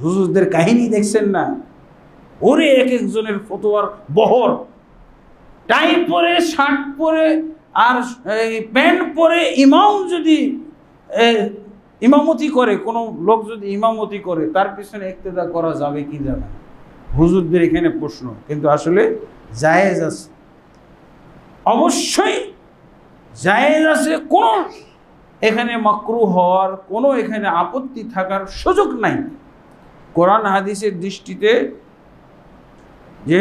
হুজুরদের কাহিনী দেখছেন না ওরে এক একজনের ফতোয়ার বহর টাই পরে শার্ট পরে আর প্যান্ট পরে ইমাম যদি ইমামতি করে কোনো লোক যদি ইমামতি করে তার পিছনে একতেদা করা যাবে কি যাবে হুজুরদের এখানে প্রশ্ন কিন্তু আসলে জায়েজ আছে অবশ্যই জায়েজ আছে কোন এখানে মাকরু হওয়ার কোনো এখানে আপত্তি থাকার সুযোগ নাই কোরআন হাদিসের দৃষ্টিতে যে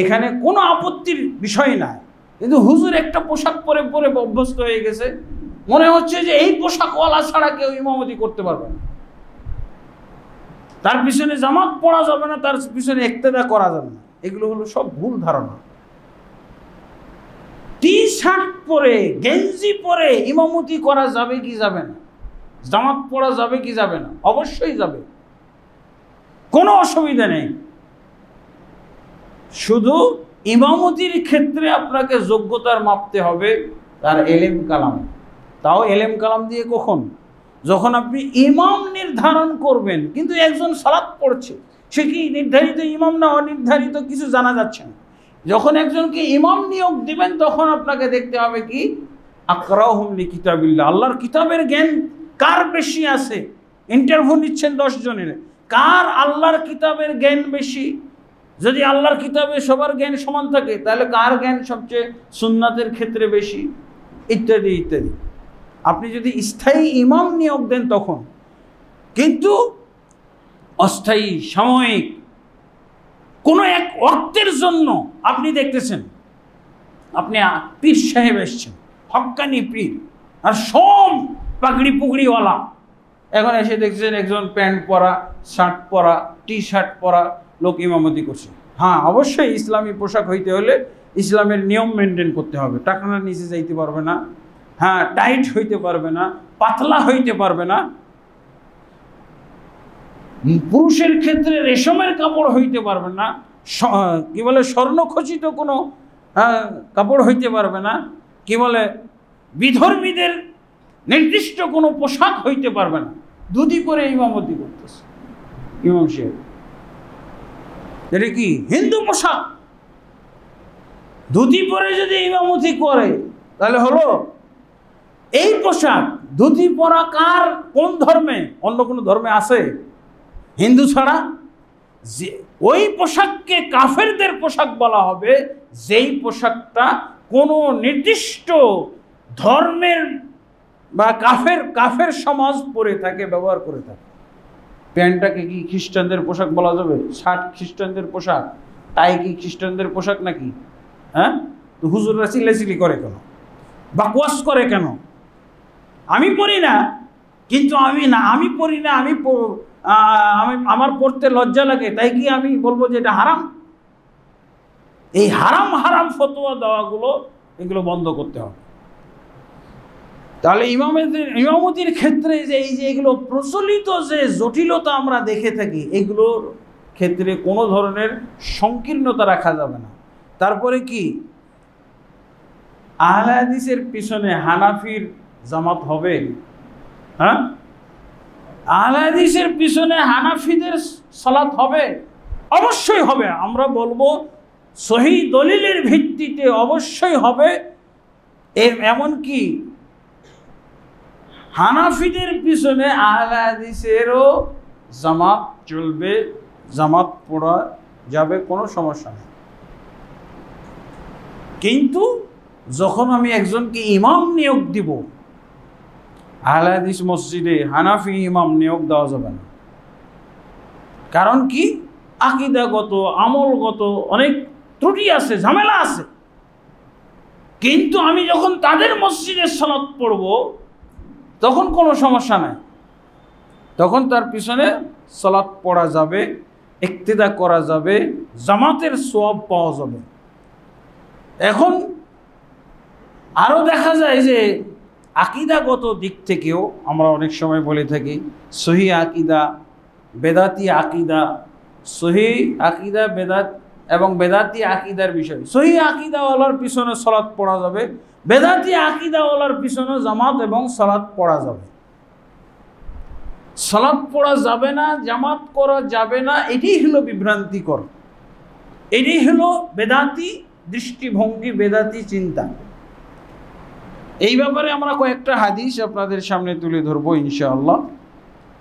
এখানে কোনো আপত্তির বিষয় নাই কিন্তু হুজুর একটা পোশাক পরে পরে অভ্যস্ত হয়ে গেছে মনে হচ্ছে যে এই পোশাকওয়ালা ছাড়া কেউ ইমামতি করতে পারবে না তার পিছনে জামাত পড়া যাবে না তার পিছনে একতেদা করা যাবে না এগুলো হলো সব ভুল ধারণা টি শার্ট পরে গেঞ্জি পরে ইমামতি করা যাবে কি যাবে না জামাত পড়া যাবে কি যাবে না অবশ্যই যাবে কোনো অসুবিধা নেই শুধু ইমামতির ক্ষেত্রে আপনাকে যোগ্যতার মাপতে হবে তার এলেম কালাম তাও এলেম কালাম দিয়ে কখন যখন আপনি ইমাম নির্ধারণ করবেন কিন্তু একজন সালাত পড়ছে সে কি নির্ধারিত ইমাম না অনির্ধারিত কিছু জানা যাচ্ছে না যখন একজনকে ইমাম নিয়োগ দিবেন তখন আপনাকে দেখতে হবে কি আকরাহমনি কিতাবিল্লা আল্লাহর কিতাবের জ্ঞান কার বেশি আছে ইন্টারভিউ নিচ্ছেন দশ জনের কার আল্লাহর কিতাবের জ্ঞান বেশি যদি আল্লাহর কিতাবে সবার জ্ঞান সমান থাকে তাহলে কার জ্ঞান সবচেয়ে সুন্নাতের ক্ষেত্রে বেশি ইত্যাদি ইত্যাদি আপনি যদি স্থায়ী ইমাম নিয়োগ দেন তখন কিন্তু অস্থায়ী সাময়িক কোনো এক অর্থের জন্য আপনি দেখতেছেন আপনি পীর সাহেব এসছেন হক্কানি পীর আর সব পাগড়ি পুগড়িওয়ালা এখন এসে দেখছেন একজন প্যান্ট পরা শার্ট পরা টি শার্ট পরা লোক ইমামতি করছে হ্যাঁ অবশ্যই ইসলামী পোশাক হইতে হলে ইসলামের নিয়ম মেনটেন করতে হবে টাকার নিচে যাইতে পারবে না হ্যাঁ টাইট হইতে পারবে না পাতলা হইতে পারবে না পুরুষের ক্ষেত্রে রেশমের কাপড় হইতে পারবে না কি বলে স্বর্ণখচিত কোনো হ্যাঁ, কাপড় হইতে পারবে না কি বলে বিধর্মীদের নির্দিষ্ট কোনো পোশাক হইতে পারবে না দুদি করে ইমামতি করতেছে ইমাম সাহেব এটা কি হিন্দু পোশাক ধুতি পরে যদি ইমামতি করে তাহলে হলো এই পোশাক ধুতি পরা কার কোন ধর্মে অন্য কোনো ধর্মে আছে হিন্দু ছাড়া যে ওই পোশাককে কাফেরদের পোশাক বলা হবে যেই পোশাকটা কোনো নির্দিষ্ট ধর্মের বা কাফের কাফের সমাজ পরে থাকে ব্যবহার করে থাকে প্যান্টটাকে কি খ্রিস্টানদের পোশাক বলা যাবে শার্ট খ্রিস্টানদের পোশাক টাই কি খ্রিস্টানদের পোশাক নাকি হ্যাঁ তো হুজুররা চিল্লাচিলি করে কেন বাকওয়াস করে কেন আমি পড়ি না কিন্তু আমি না আমি পড়ি না আমি আমি আমার পড়তে লজ্জা লাগে তাই কি আমি বলবো যে এটা হারাম এই হারাম হারাম ফতোয়া দেওয়াগুলো এগুলো বন্ধ করতে হবে তাহলে ইমামতের ইমামতির ক্ষেত্রে যে এই যে এগুলো প্রচলিত যে জটিলতা আমরা দেখে থাকি এগুলোর ক্ষেত্রে কোনো ধরনের সংকীর্ণতা রাখা যাবে না তারপরে কি আহলাদিসের পিছনে হানাফির জামাত হবে হ্যাঁ আহলাদিসের পিছনে হানাফিদের সালাত হবে অবশ্যই হবে আমরা বলবো সহি দলিলের ভিত্তিতে অবশ্যই হবে এমনকি হানাফিদের পিছনে আহলাদিসেরও জামাত চলবে জামাত পড়া যাবে কোনো সমস্যা নেই কিন্তু যখন আমি একজনকে ইমাম নিয়োগ দিব আহলাদিস মসজিদে হানাফি ইমাম নিয়োগ দেওয়া যাবে না কারণ কি আকিদাগত আমলগত অনেক ত্রুটি আছে ঝামেলা আছে কিন্তু আমি যখন তাদের মসজিদে সনদ পড়বো তখন কোনো সমস্যা নাই তখন তার পিছনে সলাৎ পড়া যাবে একতেদা করা যাবে জামাতের সব পাওয়া যাবে এখন আরও দেখা যায় যে আকিদাগত দিক থেকেও আমরা অনেক সময় বলে থাকি সহি আকিদা বেদাতি আকিদা সহি আকিদা বেদাত এবং বেদাতি আকিদার বিষয় সহি ওলার পিছনে সলাৎ পড়া যাবে বেদাতি আকিদাওয়ালার পিছনে জামাত এবং সালাদ পড়া যাবে সালাদ পড়া যাবে না জামাত করা যাবে না এটি হল বিভ্রান্তিকর এটি হলো বেদাতি দৃষ্টিভঙ্গি বেদাতি চিন্তা এই ব্যাপারে আমরা কয়েকটা হাদিস আপনাদের সামনে তুলে ধরব ইনশাআল্লাহ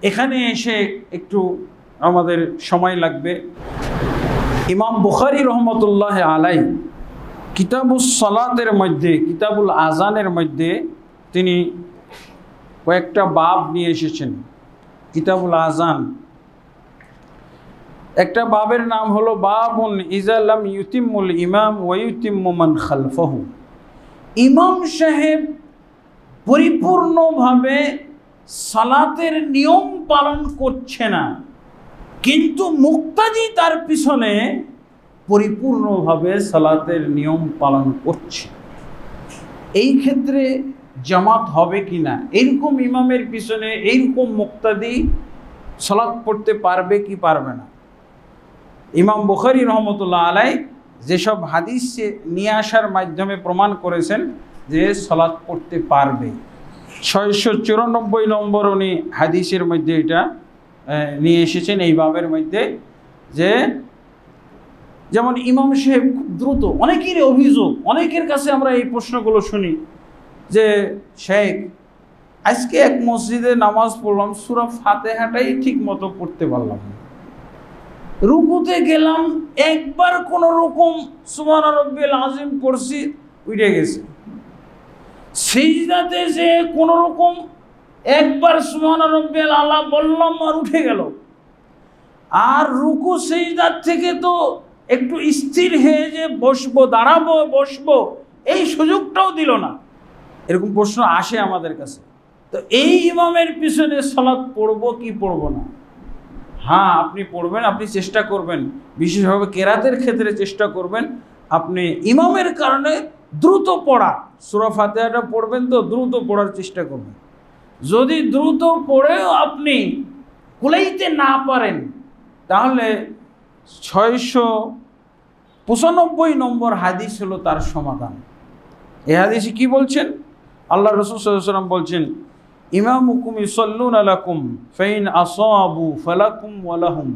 এখানে এসে একটু আমাদের সময় লাগবে ইমাম বুখারি রহমতুল্লাহ আলাই কিতাবুল সলাতের মধ্যে কিতাবুল আজানের মধ্যে তিনি কয়েকটা বাব নিয়ে এসেছেন কিতাবুল আজান একটা বাবের নাম হলো বাবুন ইজালাম ইউতিমুল ইমাম ওয়ুতিমান খালফাহ ইমাম সাহেব পরিপূর্ণভাবে সালাতের নিয়ম পালন করছে না কিন্তু মুক্তাজি তার পিছনে পরিপূর্ণভাবে সালাতের নিয়ম পালন করছে এই ক্ষেত্রে জামাত হবে কি না এরকম ইমামের পিছনে এইরকম মুক্তাদি সালাত পড়তে পারবে কি পারবে না ইমাম বুখারি রহমতুল্লাহ আলাই যেসব হাদিস নিয়ে আসার মাধ্যমে প্রমাণ করেছেন যে সলাৎ পড়তে পারবে ছয়শো চুরানব্বই নম্বর উনি হাদিসের মধ্যে এটা নিয়ে এসেছেন এই বাবের মধ্যে যে যেমন ইমাম সাহেব খুব দ্রুত অনেকেরই অভিযোগ অনেকের কাছে আমরা এই প্রশ্নগুলো শুনি যে শেখ আজকে এক মসজিদে নামাজ পড়লাম সুরা হাঁটাই ঠিক মতো পড়তে পারলাম না রুকুতে গেলাম একবার কোন রকম সুমান রব্বিল আজিম করছি উঠে গেছে সিজদাতে যে কোন রকম একবার সুমান রব্বিল আলা বললাম আর উঠে গেল আর রুকু সিজদার থেকে তো একটু স্থির হয়ে যে বসবো দাঁড়াবো বসবো এই সুযোগটাও দিল না এরকম প্রশ্ন আসে আমাদের কাছে তো এই ইমামের পিছনে সলাদ পড়ব কি পড়ব না হ্যাঁ আপনি পড়বেন আপনি চেষ্টা করবেন বিশেষভাবে কেরাতের ক্ষেত্রে চেষ্টা করবেন আপনি ইমামের কারণে দ্রুত পড়া সুরা ফাতেহাটা পড়বেন তো দ্রুত পড়ার চেষ্টা করবেন যদি দ্রুত পড়েও আপনি কুলাইতে না পারেন তাহলে ছয়শো পঁচানব্বই নম্বর হাদিস হলো তার সমাধান এ হাদিসে কি বলছেন আল্লাহ রসুল সাল্লাম বলছেন ইমামুকুম ইসল্লুন আলাকুম ফাইন আসাবু ফালাকুম ওয়ালাহুম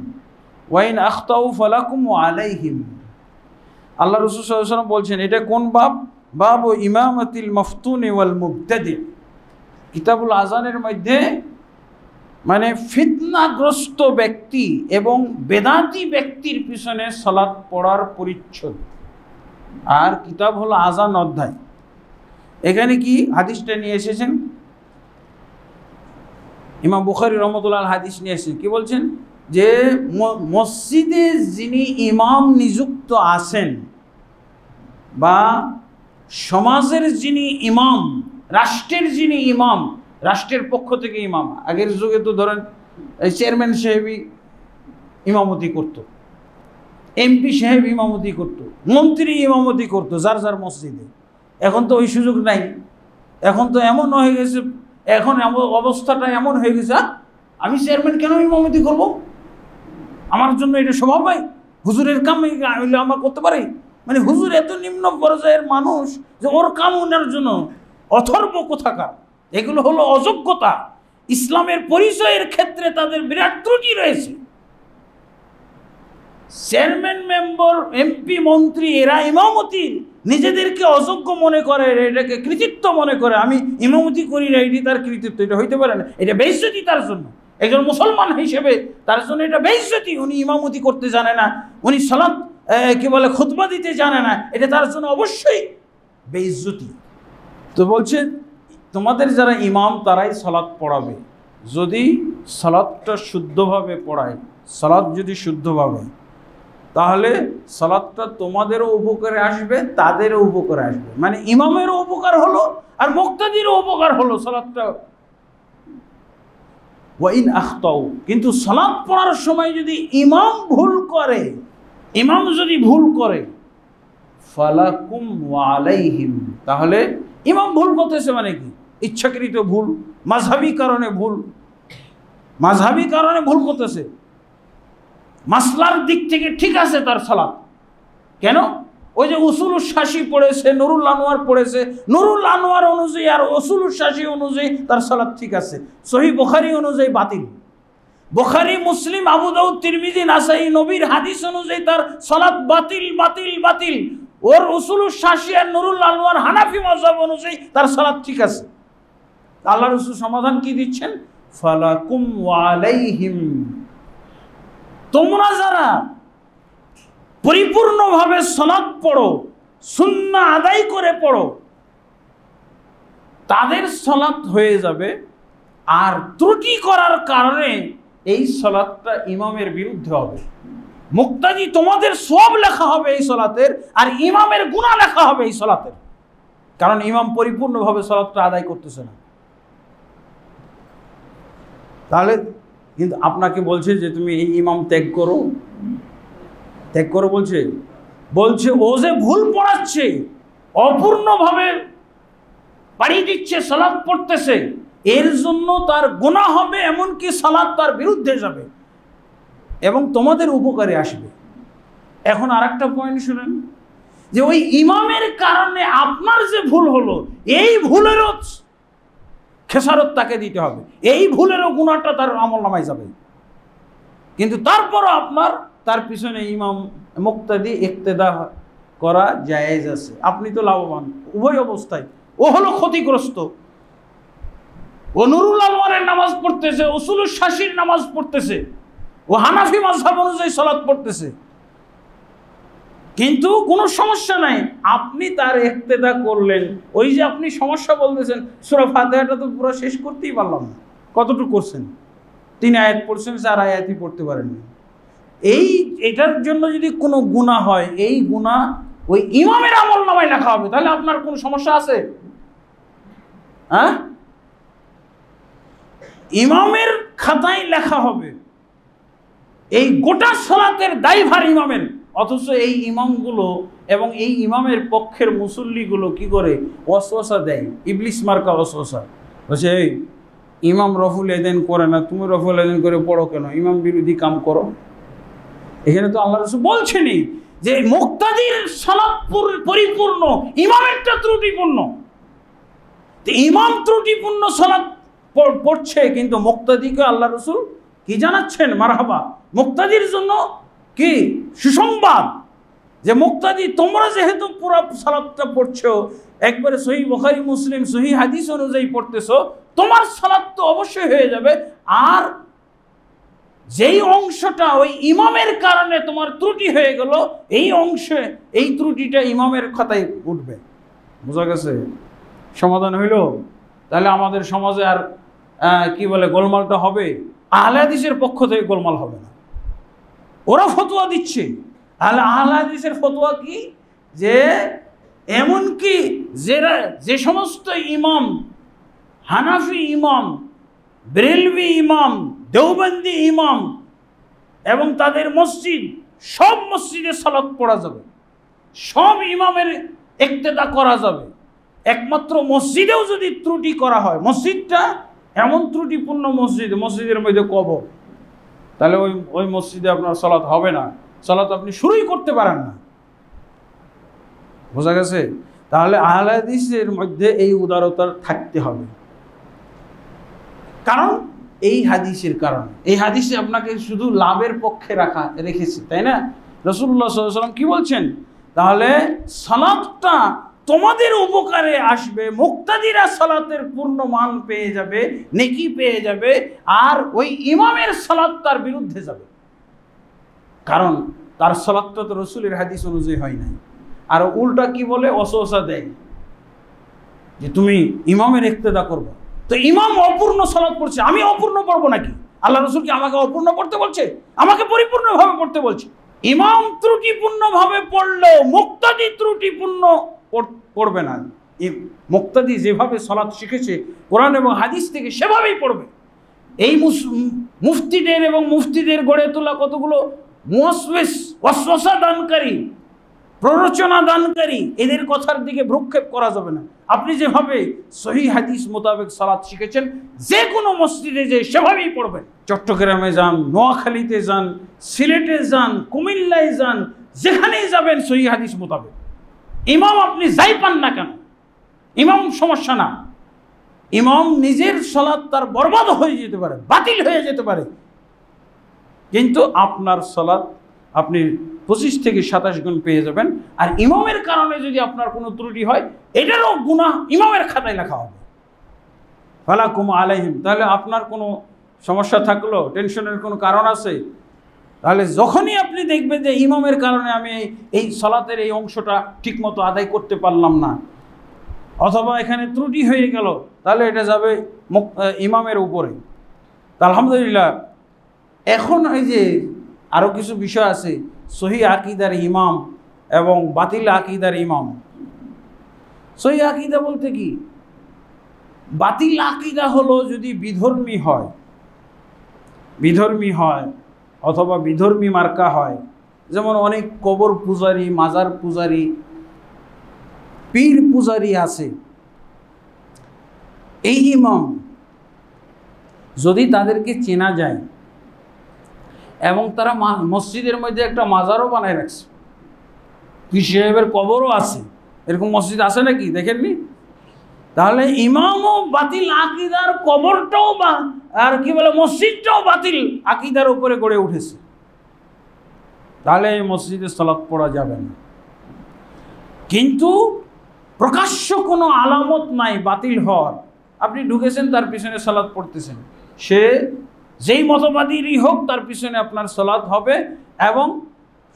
ওয়াইন আখতাউ ফালাকুম ও আলাইহিম আল্লাহ রসুল সাল্লাম বলছেন এটা কোন বাব বাব ইমামতিল মফতুন ওয়াল মুবতাদি কিতাবুল আজানের মধ্যে মানে ফিতনাগ্রস্ত ব্যক্তি এবং বেদাতি ব্যক্তির পিছনে সলাদ পড়ার পরিচ্ছদ আর কিতাব হলো আজান অধ্যায় এখানে কি হাদিসটা নিয়ে এসেছেন ইমাম বুখারি রহমতুল্লাহ হাদিস নিয়ে এসেছেন কি বলছেন যে মসজিদে যিনি ইমাম নিযুক্ত আছেন বা সমাজের যিনি ইমাম রাষ্ট্রের যিনি ইমাম রাষ্ট্রের পক্ষ থেকে ইমাম আগের যুগে তো ধরেন চেয়ারম্যান সাহেবই ইমামতি করত। এমপি সাহেব ইমামতি করত। মন্ত্রী ইমামতি করত যার যার মসজিদে এখন তো ওই সুযোগ নাই এখন তো এমন হয়ে গেছে এখন অবস্থাটা এমন হয়ে গেছে আমি চেয়ারম্যান কেন ইমামতি করব। আমার জন্য এটা স্বভাব হয় হুজুরের কাম আমার করতে পারি মানে হুজুর এত নিম্ন পর্যায়ের মানুষ যে ওর কাম ওনার জন্য অথর্ব কোথাকার এগুলো হলো অযোগ্যতা ইসলামের পরিচয়ের ক্ষেত্রে তাদের বিরাট ত্রুটি রয়েছে চেয়ারম্যান মেম্বার এমপি মন্ত্রী এরা ইমামতি নিজেদেরকে অযোগ্য মনে করে এটাকে কৃতিত্ব মনে করে আমি ইমামতি করি না এটি তার কৃতিত্ব এটা হইতে পারে না এটা বেইজ্জতি তার জন্য একজন মুসলমান হিসেবে তার জন্য এটা বেইজ্জতি উনি ইমামতি করতে জানে না উনি সালাত কি বলে খুতবা দিতে জানে না এটা তার জন্য অবশ্যই বেইজ্জতি তো বলছেন তোমাদের যারা ইমাম তারাই সলাদ পড়াবে যদি সলাদটা শুদ্ধভাবে পড়ায় সলাদ যদি শুদ্ধভাবে তাহলে সলাদটা তোমাদেরও উপকারে আসবে তাদেরও উপকারে আসবে মানে ইমামেরও উপকার হলো আর মুক্তাদিরও উপকার হলো সলাদটা ওয়াইন আখতাও কিন্তু সলাদ পড়ার সময় যদি ইমাম ভুল করে ইমাম যদি ভুল করে ফালাকুম ওয়ালাইহিম তাহলে ইমাম ভুল করতেছে মানে কি ইচ্ছাকৃত ভুল মাঝহাবি কারণে ভুল মাঝহাবি কারণে ভুল করতেছে মাসলার দিক থেকে ঠিক আছে তার সালাদ কেন ওই যে উসুল উশ্বাসী পড়েছে নুরুল আনোয়ার পড়েছে নুরুল আনোয়ার অনুযায়ী আর উসুল উশ্বাসী অনুযায়ী তার সালাদ ঠিক আছে সহি বোখারি অনুযায়ী বাতিল বোখারি মুসলিম আবুদৌ তিরমিজি নাসাই নবীর হাদিস অনুযায়ী তার সলাৎ বাতিল বাতিল বাতিল ওর উসুল শাসি আর নুরুল আনোয়ার হানাফি মজাব অনুযায়ী তার সালাদ ঠিক আছে আল্লাহ রসুল সমাধান কি দিচ্ছেন ফালাকুম ওয়ালাইহিম তোমরা যারা পরিপূর্ণভাবে সনাদ পড়ো সুন্না আদায় করে পড়ো তাদের সলাৎ হয়ে যাবে আর ত্রুটি করার কারণে এই সলাৎটা ইমামের বিরুদ্ধে হবে মুক্তাজি তোমাদের সব লেখা হবে এই সলাতের আর ইমামের গুণা লেখা হবে এই সলাতের কারণ ইমাম পরিপূর্ণভাবে সলাৎটা আদায় করতেছে না তাহলে কিন্তু আপনাকে বলছে যে তুমি এই ইমাম ত্যাগ করো ত্যাগ করো বলছে বলছে ও যে ভুল পড়াচ্ছে অপূর্ণভাবে পাড়িয়ে দিচ্ছে সালাদ পড়তেছে এর জন্য তার গোনা হবে এমনকি সালাদ তার বিরুদ্ধে যাবে এবং তোমাদের উপকারে আসবে এখন আর একটা পয়েন্ট শুনেন যে ওই ইমামের কারণে আপনার যে ভুল হলো এই ভুলেরও খেসারত তাকে দিতে হবে এই ভুলেরও গুণাটা তার আমল নামায় যাবে কিন্তু তারপরও আপনার তার পিছনে ইমাম মুক্তাদি ইকতেদা করা জায়েজ আছে আপনি তো লাভবান উভয় অবস্থায় ও হলো ক্ষতিগ্রস্ত ও নুরুল আলমারের নামাজ পড়তেছে ও শাসীর নামাজ পড়তেছে ও হানাফি মাঝাব অনুযায়ী সলাদ পড়তেছে কিন্তু কোনো সমস্যা নাই আপনি তার একতেদা করলেন ওই যে আপনি সমস্যা বলতেছেন সুরা ফাতেহাটা তো পুরো শেষ করতেই পারলাম না কতটুকু করছেন তিনি আয়াত পড়ছেন চার আয়াতই পড়তে পারেননি এই এটার জন্য যদি কোনো গুণা হয় এই গুণা ওই ইমামের আমল নামায় লেখা হবে তাহলে আপনার কোনো সমস্যা আছে হ্যাঁ ইমামের খাতায় লেখা হবে এই গোটা সলাতের দায়ভার ইমামের অথচ এই ইমামগুলো এবং এই ইমামের পক্ষের মুসল্লিগুলো কি করে অশোষা দেয় ইবলিশ মার্কা অশ্বসা বলছে এই ইমাম রফুল এদেন করে না তুমি রফুল এদেন করে পড়ো কেন ইমাম বিরোধী কাম করো এখানে তো আল্লাহ রসুল বলছেনই যে মুক্তাদির সনদ পরিপূর্ণ ইমামেরটা ত্রুটিপূর্ণ ইমাম ত্রুটিপূর্ণ সনদ পড়ছে কিন্তু মুক্তাদিকে আল্লাহ রসুল কি জানাচ্ছেন মারহাবা মুক্তাদির জন্য কি সুসংবাদ যে মুক্তাদি তোমরা যেহেতু পুরা সালাদটা পড়ছো একবারে সহি বখারি মুসলিম সহি হাদিস অনুযায়ী পড়তেছো তোমার সালাদ তো অবশ্যই হয়ে যাবে আর যেই অংশটা ওই ইমামের কারণে তোমার ত্রুটি হয়ে গেল এই অংশে এই ত্রুটিটা ইমামের খাতায় উঠবে বোঝা গেছে সমাধান হইল তাহলে আমাদের সমাজে আর কি বলে গোলমালটা হবে আহলাদিসের পক্ষ থেকে গোলমাল হবে না ওরা ফতোয়া দিচ্ছে আল আহলাদিসের ফতোয়া কি যে এমনকি যেরা যে সমস্ত ইমাম হানাফি ইমাম ব্রেলভি ইমাম দেওবন্দি ইমাম এবং তাদের মসজিদ সব মসজিদে সালাত পড়া যাবে সব ইমামের একতেদা করা যাবে একমাত্র মসজিদেও যদি ত্রুটি করা হয় মসজিদটা এমন ত্রুটিপূর্ণ মসজিদ মসজিদের মধ্যে কবর তাহলে ওই ওই মসজিদে আপনার সলাত হবে না সলাত আপনি শুরুই করতে পারেন না বোঝা গেছে তাহলে আহলাদিসের মধ্যে এই উদারতার থাকতে হবে কারণ এই হাদিসের কারণ এই হাদিসে আপনাকে শুধু লাভের পক্ষে রাখা রেখেছে তাই না রসুল্লাহ সাল্লাম কি বলছেন তাহলে সনাতটা তোমাদের উপকারে আসবে মুক্তাদিরা সালাতের পূর্ণ মান পেয়ে যাবে নেকি পেয়ে যাবে আর ওই ইমামের সালাত তার বিরুদ্ধে যাবে কারণ তার সালাতটা তো রসুলের হাদিস অনুযায়ী হয় নাই আর উল্টা কি বলে অসহসা দেয় যে তুমি ইমামের একতেদা করবো তো ইমাম অপূর্ণ সালাত পড়ছে আমি অপূর্ণ পড়বো নাকি আল্লাহ রসুল কি আমাকে অপূর্ণ পড়তে বলছে আমাকে পরিপূর্ণভাবে পড়তে বলছে ইমাম ত্রুটিপূর্ণভাবে পড়লেও মুক্তাদি ত্রুটিপূর্ণ পড়বে না মুক্তাদি যেভাবে সলাৎ শিখেছে কোরআন এবং হাদিস থেকে সেভাবেই পড়বে এই মুফতিদের এবং মুফতিদের গড়ে তোলা কতগুলো দানকারী প্ররোচনা দানকারী এদের কথার দিকে ভ্রক্ষেপ করা যাবে না আপনি যেভাবে সহি হাদিস মোতাবেক সালাদ শিখেছেন যে কোনো মসজিদে যে সেভাবেই পড়বেন চট্টগ্রামে যান নোয়াখালীতে যান সিলেটে যান কুমিল্লায় যান যেখানেই যাবেন সহি হাদিস মোতাবেক ইমাম আপনি যাই পান না কেন ইমাম সমস্যা না ইমাম নিজের সলাদ তার বরবাদ হয়ে যেতে পারে বাতিল হয়ে যেতে পারে কিন্তু আপনার সলাদ আপনি পঁচিশ থেকে সাতাশ গুণ পেয়ে যাবেন আর ইমামের কারণে যদি আপনার কোনো ত্রুটি হয় এটারও গুণা ইমামের খাতায় লেখা হবে ফালাকুম আলাইহিম তাহলে আপনার কোনো সমস্যা থাকলো টেনশনের কোনো কারণ আছে তাহলে যখনই আপনি দেখবেন যে ইমামের কারণে আমি এই সলাতের এই অংশটা ঠিকমতো আদায় করতে পারলাম না অথবা এখানে ত্রুটি হয়ে গেল তাহলে এটা যাবে ইমামের উপরে তা আলহামদুলিল্লাহ এখন এই যে আরও কিছু বিষয় আছে সহি আকিদার ইমাম এবং বাতিল আকিদার ইমাম সহি আকিদা বলতে কি বাতিল আকিদা হলো যদি বিধর্মী হয় বিধর্মী হয় অথবা বিধর্মী মার্কা হয় যেমন অনেক কবর পূজারি মাজার পূজারি পীর পূজারি আছে এই ইমাম যদি তাদেরকে চেনা যায় এবং তারা মসজিদের মধ্যে একটা মাজারও বানায় রাখছে কৃষি সাহেবের কবরও আছে এরকম মসজিদ আছে নাকি দেখেননি তাহলে ইমামও বাতিল আকিদার কবরটাও বা আর কি বলে মসজিদটাও বাতিল আকিদার উপরে গড়ে উঠেছে তাহলে এই মসজিদে সলাপ পড়া যাবে না কিন্তু প্রকাশ্য কোনো আলামত নাই বাতিল হওয়ার আপনি ঢুকেছেন তার পিছনে সালাদ পড়তেছেন সে যেই মতবাদীরই হোক তার পিছনে আপনার সালাদ হবে এবং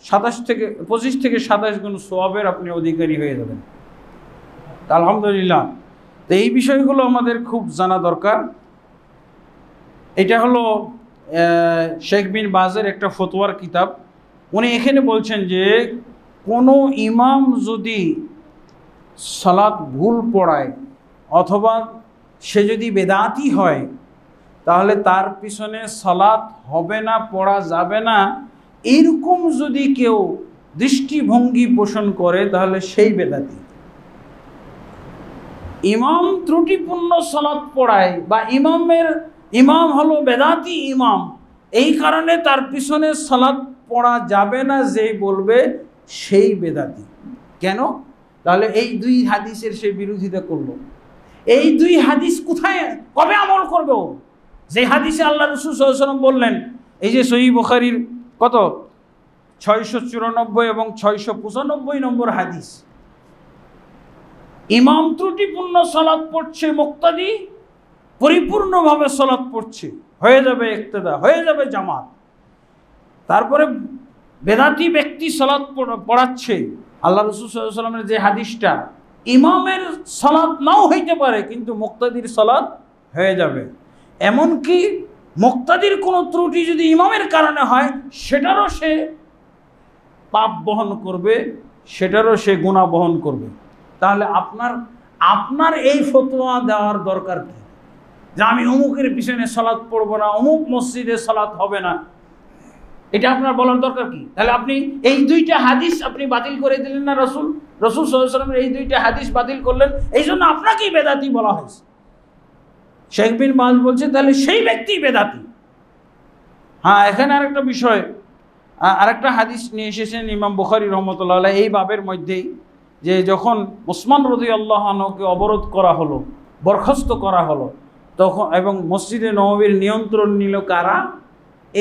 সাতাশ থেকে পঁচিশ থেকে সাতাশ গুণ সোয়াবের আপনি অধিকারী হয়ে যাবেন আলহামদুলিল্লাহ তো এই বিষয়গুলো আমাদের খুব জানা দরকার এটা হলো শেখ বিন বাজের একটা ফতোয়ার কিতাব উনি এখানে বলছেন যে কোনো ইমাম যদি সালাদ ভুল পড়ায় অথবা সে যদি বেদাতি হয় তাহলে তার পিছনে সালাদ হবে না পড়া যাবে না এইরকম যদি কেউ দৃষ্টিভঙ্গি পোষণ করে তাহলে সেই বেদাতি ইমাম ত্রুটিপূর্ণ সলাৎ পড়ায় বা ইমামের ইমাম হলো বেদাতি ইমাম এই কারণে তার পিছনে সলাৎ পড়া যাবে না যে বলবে সেই বেদাতি কেন তাহলে এই দুই হাদিসের সে বিরোধিতা করলো এই দুই হাদিস কোথায় কবে আমল করবে ও যে হাদিসে আল্লাহ রসুল সাল্লাম বললেন এই যে সহি বখারির কত ছয়শো চুরানব্বই এবং ছয়শো পঁচানব্বই নম্বর হাদিস ইমাম ত্রুটিপূর্ণ সলাদ পড়ছে মোক্তাদি পরিপূর্ণভাবে সলাদ পড়ছে হয়ে যাবে একতেদা হয়ে যাবে জামাত তারপরে বেদাতি ব্যক্তি সলাদ পড়াচ্ছে আল্লাহ রসুলামের যে হাদিসটা ইমামের সলাদ নাও হইতে পারে কিন্তু মুক্তাদির সলাদ হয়ে যাবে এমনকি মুক্তাদির কোনো ত্রুটি যদি ইমামের কারণে হয় সেটারও সে পাপ বহন করবে সেটারও সে গুণা বহন করবে তাহলে আপনার আপনার এই ফতোয়া দেওয়ার দরকার কি যে আমি অমুকের পিছনে সালাদ পড়বো না অমুক মসজিদে সালাদ হবে না এটা আপনার বলার দরকার কি তাহলে আপনি এই দুইটা হাদিস আপনি বাতিল করে দিলেন না রসুল রসুল সাল্লামের এই দুইটা হাদিস বাতিল করলেন এই জন্য আপনাকেই বেদাতি বলা হয়েছে শেখ বিন মাজ বলছে তাহলে সেই ব্যক্তি বেদাতি হ্যাঁ এখানে আরেকটা বিষয় আরেকটা হাদিস নিয়ে এসেছেন ইমাম বুখারি রহমতুল্লাহ এই বাবের মধ্যেই যে যখন ওসমান রদি আল্লাহকে অবরোধ করা হলো বরখাস্ত করা হলো তখন এবং মসজিদে নবীর নিয়ন্ত্রণ নিল কারা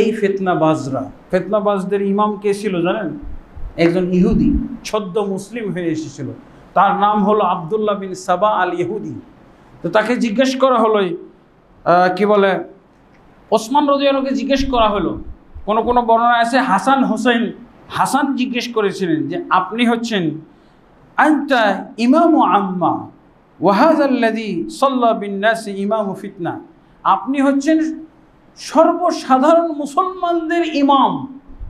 এই ফেতনাবাজরা ফেতনাবাজদের ইমাম কে ছিল জানেন একজন ইহুদি ছদ্ম মুসলিম হয়ে এসেছিল তার নাম হলো আবদুল্লাহ বিন সাবা আল ইহুদি তো তাকে জিজ্ঞেস করা হলো কি বলে ওসমান রদিয়ালকে জিজ্ঞেস করা হলো কোনো কোনো বর্ণনা আছে হাসান হোসেন হাসান জিজ্ঞেস করেছিলেন যে আপনি হচ্ছেন আন্তা ইমাম আম্মা ওয়াহাজাল্লাদি সাল্লা বিন্যাস ইমাম ফিতনা আপনি হচ্ছেন সর্বসাধারণ মুসলমানদের ইমাম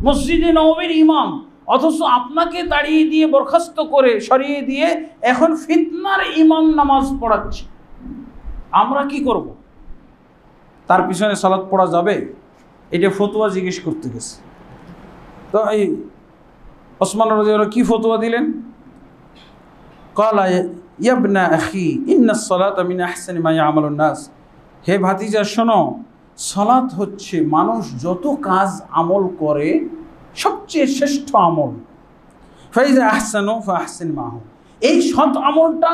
মসজিদে নবীর ইমাম অথচ আপনাকে তাড়িয়ে দিয়ে বরখাস্ত করে সরিয়ে দিয়ে এখন ফিতনার ইমাম নামাজ পড়াচ্ছে আমরা কি করব। তার পিছনে সালাদ পড়া যাবে এটা ফতুয়া জিজ্ঞেস করতে গেছে তো এই ওসমান রাজিউল্লাহ কী ফতুয়া দিলেন কলা ইয়াবনা আখি ইন্না সলাত মিন আহসানি মাই আমাল নাস হে ভাতিজা শোনো সলাত হচ্ছে মানুষ যত কাজ আমল করে সবচেয়ে শ্রেষ্ঠ আমল ফাইজা আহসানো ফাহসিন মাহ এই সৎ আমলটা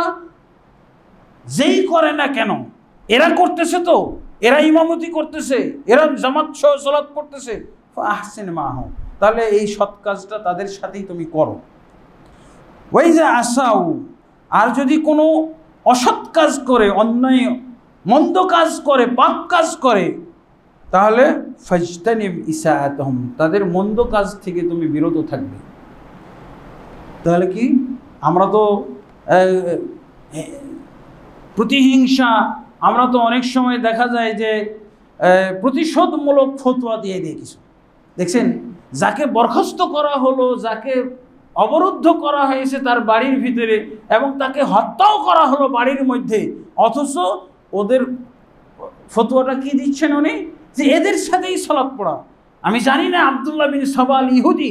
যেই করে না কেন এরা করতেছে তো এরা ইমামতি করতেছে এরা জামাত সহ সলাৎ করতেছে আহসিন মাহ তাহলে এই সৎ কাজটা তাদের সাথেই তুমি করো ওই যে আসাও আর যদি কোনো অসৎ কাজ করে অন্যায় মন্দ কাজ করে পাপ কাজ করে তাহলে ফজতানিব ইসাহাতহম তাদের মন্দ কাজ থেকে তুমি বিরত থাকবে তাহলে কি আমরা তো প্রতিহিংসা আমরা তো অনেক সময় দেখা যায় যে প্রতিশোধমূলক ফতোয়া দিয়ে দিয়ে কিছু দেখছেন যাকে বরখাস্ত করা হলো যাকে অবরুদ্ধ করা হয়েছে তার বাড়ির ভিতরে এবং তাকে হত্যাও করা হলো বাড়ির মধ্যে অথচ ওদের ফতুয়াটা কি দিচ্ছেন উনি যে এদের সাথেই সলাপ পড়া আমি জানি না আবদুল্লা বিন সবাল ইহুদি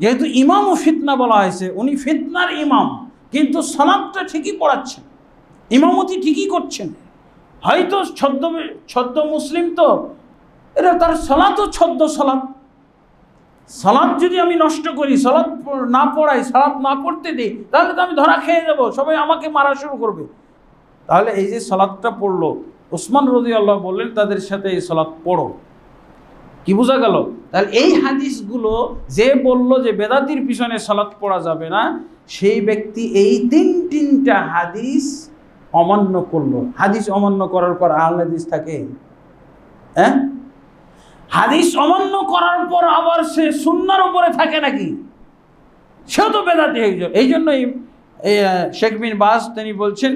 যেহেতু ইমাম ও ফিতনা বলা হয়েছে উনি ফিতনার ইমাম কিন্তু সলাপটা ঠিকই পড়াচ্ছেন ইমামতি ঠিকই করছেন হয়তো ছদ্ম ছদ্ম মুসলিম তো এটা তার সলাতও ছদ্ম সলাপ সালাদ যদি আমি নষ্ট করি সালাদ না পড়াই সালাদ না পড়তে দিই তাহলে তো আমি ধরা খেয়ে যাব সবাই আমাকে মারা শুরু করবে তাহলে এই যে সালাদটা পড়লো ওসমান রদি আল্লাহ বললেন তাদের সাথে এই সালাদ পড়ো কি বোঝা গেল তাহলে এই হাদিসগুলো যে বলল যে বেদাতির পিছনে সালাদ পড়া যাবে না সেই ব্যক্তি এই তিন তিনটা হাদিস অমান্য করলো হাদিস অমান্য করার পর আহল হাদিস থাকে হ্যাঁ হাদিস অমান্য করার পর আবার সে সুন্নার উপরে থাকে নাকি সেও তো বেদাতি একজন এই জন্যই শেখ বিন বাস তিনি বলছেন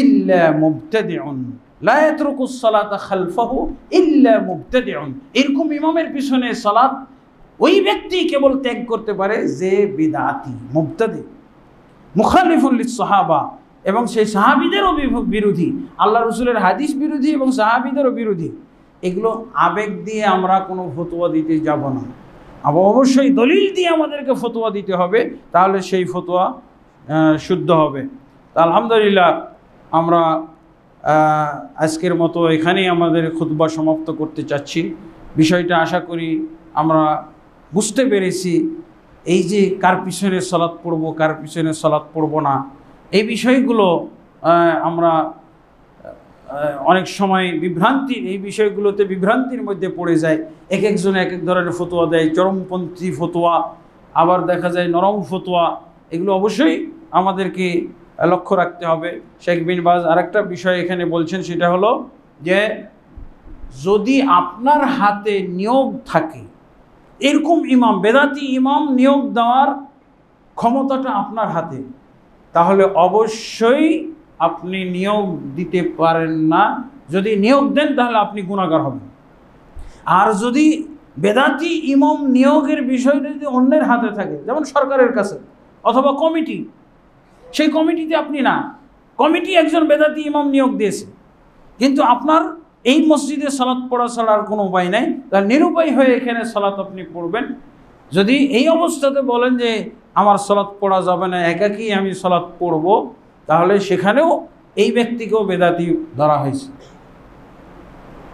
ইল্লা মুবতাদিউন এরকম ইমামের পিছনে সালাত ওই ব্যক্তি কেবল ত্যাগ করতে পারে যে বিদাতি মুবতাদি মুখালিফুল্লি সাহাবা এবং সেই সাহাবিদেরও বিরোধী আল্লাহ রসুলের হাদিস বিরোধী এবং সাহাবিদেরও বিরোধী এগুলো আবেগ দিয়ে আমরা কোনো ফতোয়া দিতে যাব না আবার অবশ্যই দলিল দিয়ে আমাদেরকে ফতোয়া দিতে হবে তাহলে সেই ফতোয়া শুদ্ধ হবে তা আলহামদুলিল্লাহ আমরা আজকের মতো এখানেই আমাদের খুতবা সমাপ্ত করতে চাচ্ছি বিষয়টা আশা করি আমরা বুঝতে পেরেছি এই যে কার পিছনে সলাৎ পড়ব কার পিছনে সলাৎ পড়ব না এই বিষয়গুলো আমরা অনেক সময় বিভ্রান্তির এই বিষয়গুলোতে বিভ্রান্তির মধ্যে পড়ে যায় এক একজনে এক এক ধরনের ফতোয়া দেয় চরমপন্থী ফতোয়া আবার দেখা যায় নরম ফতোয়া এগুলো অবশ্যই আমাদেরকে লক্ষ্য রাখতে হবে শেখ বিন বাজ আরেকটা বিষয় এখানে বলছেন সেটা হলো যে যদি আপনার হাতে নিয়োগ থাকে এরকম ইমাম বেদাতি ইমাম নিয়োগ দেওয়ার ক্ষমতাটা আপনার হাতে তাহলে অবশ্যই আপনি নিয়োগ দিতে পারেন না যদি নিয়োগ দেন তাহলে আপনি গুণাগার হবেন আর যদি বেদাতি ইমাম নিয়োগের বিষয়টা যদি অন্যের হাতে থাকে যেমন সরকারের কাছে অথবা কমিটি সেই কমিটিতে আপনি না কমিটি একজন বেদাতি ইমাম নিয়োগ দিয়েছে কিন্তু আপনার এই মসজিদে সালাত পড়া ছাড়ার কোনো উপায় নাই তার নিরুপায় হয়ে এখানে সালাত আপনি পড়বেন যদি এই অবস্থাতে বলেন যে আমার সালাত পড়া যাবে না একাকি আমি সালাত পড়বো তাহলে সেখানেও এই ব্যক্তিকেও বেদাতি ধরা হয়েছে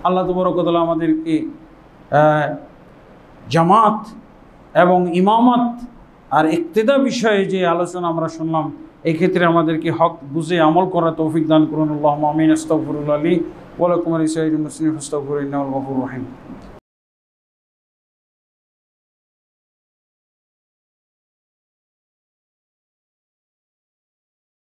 আল্লাহ তবরকতলা আমাদেরকে জামাত এবং ইমামত আর ইক্তেদা বিষয়ে যে আলোচনা আমরা শুনলাম এক্ষেত্রে আমাদেরকে হক বুঝে আমল করা তৌফিক দান করুন আল্লাহ আমিন আস্তফরুল আলী ওয়ালাকুমার ইসাইল মুসলিম আস্তফর রহিম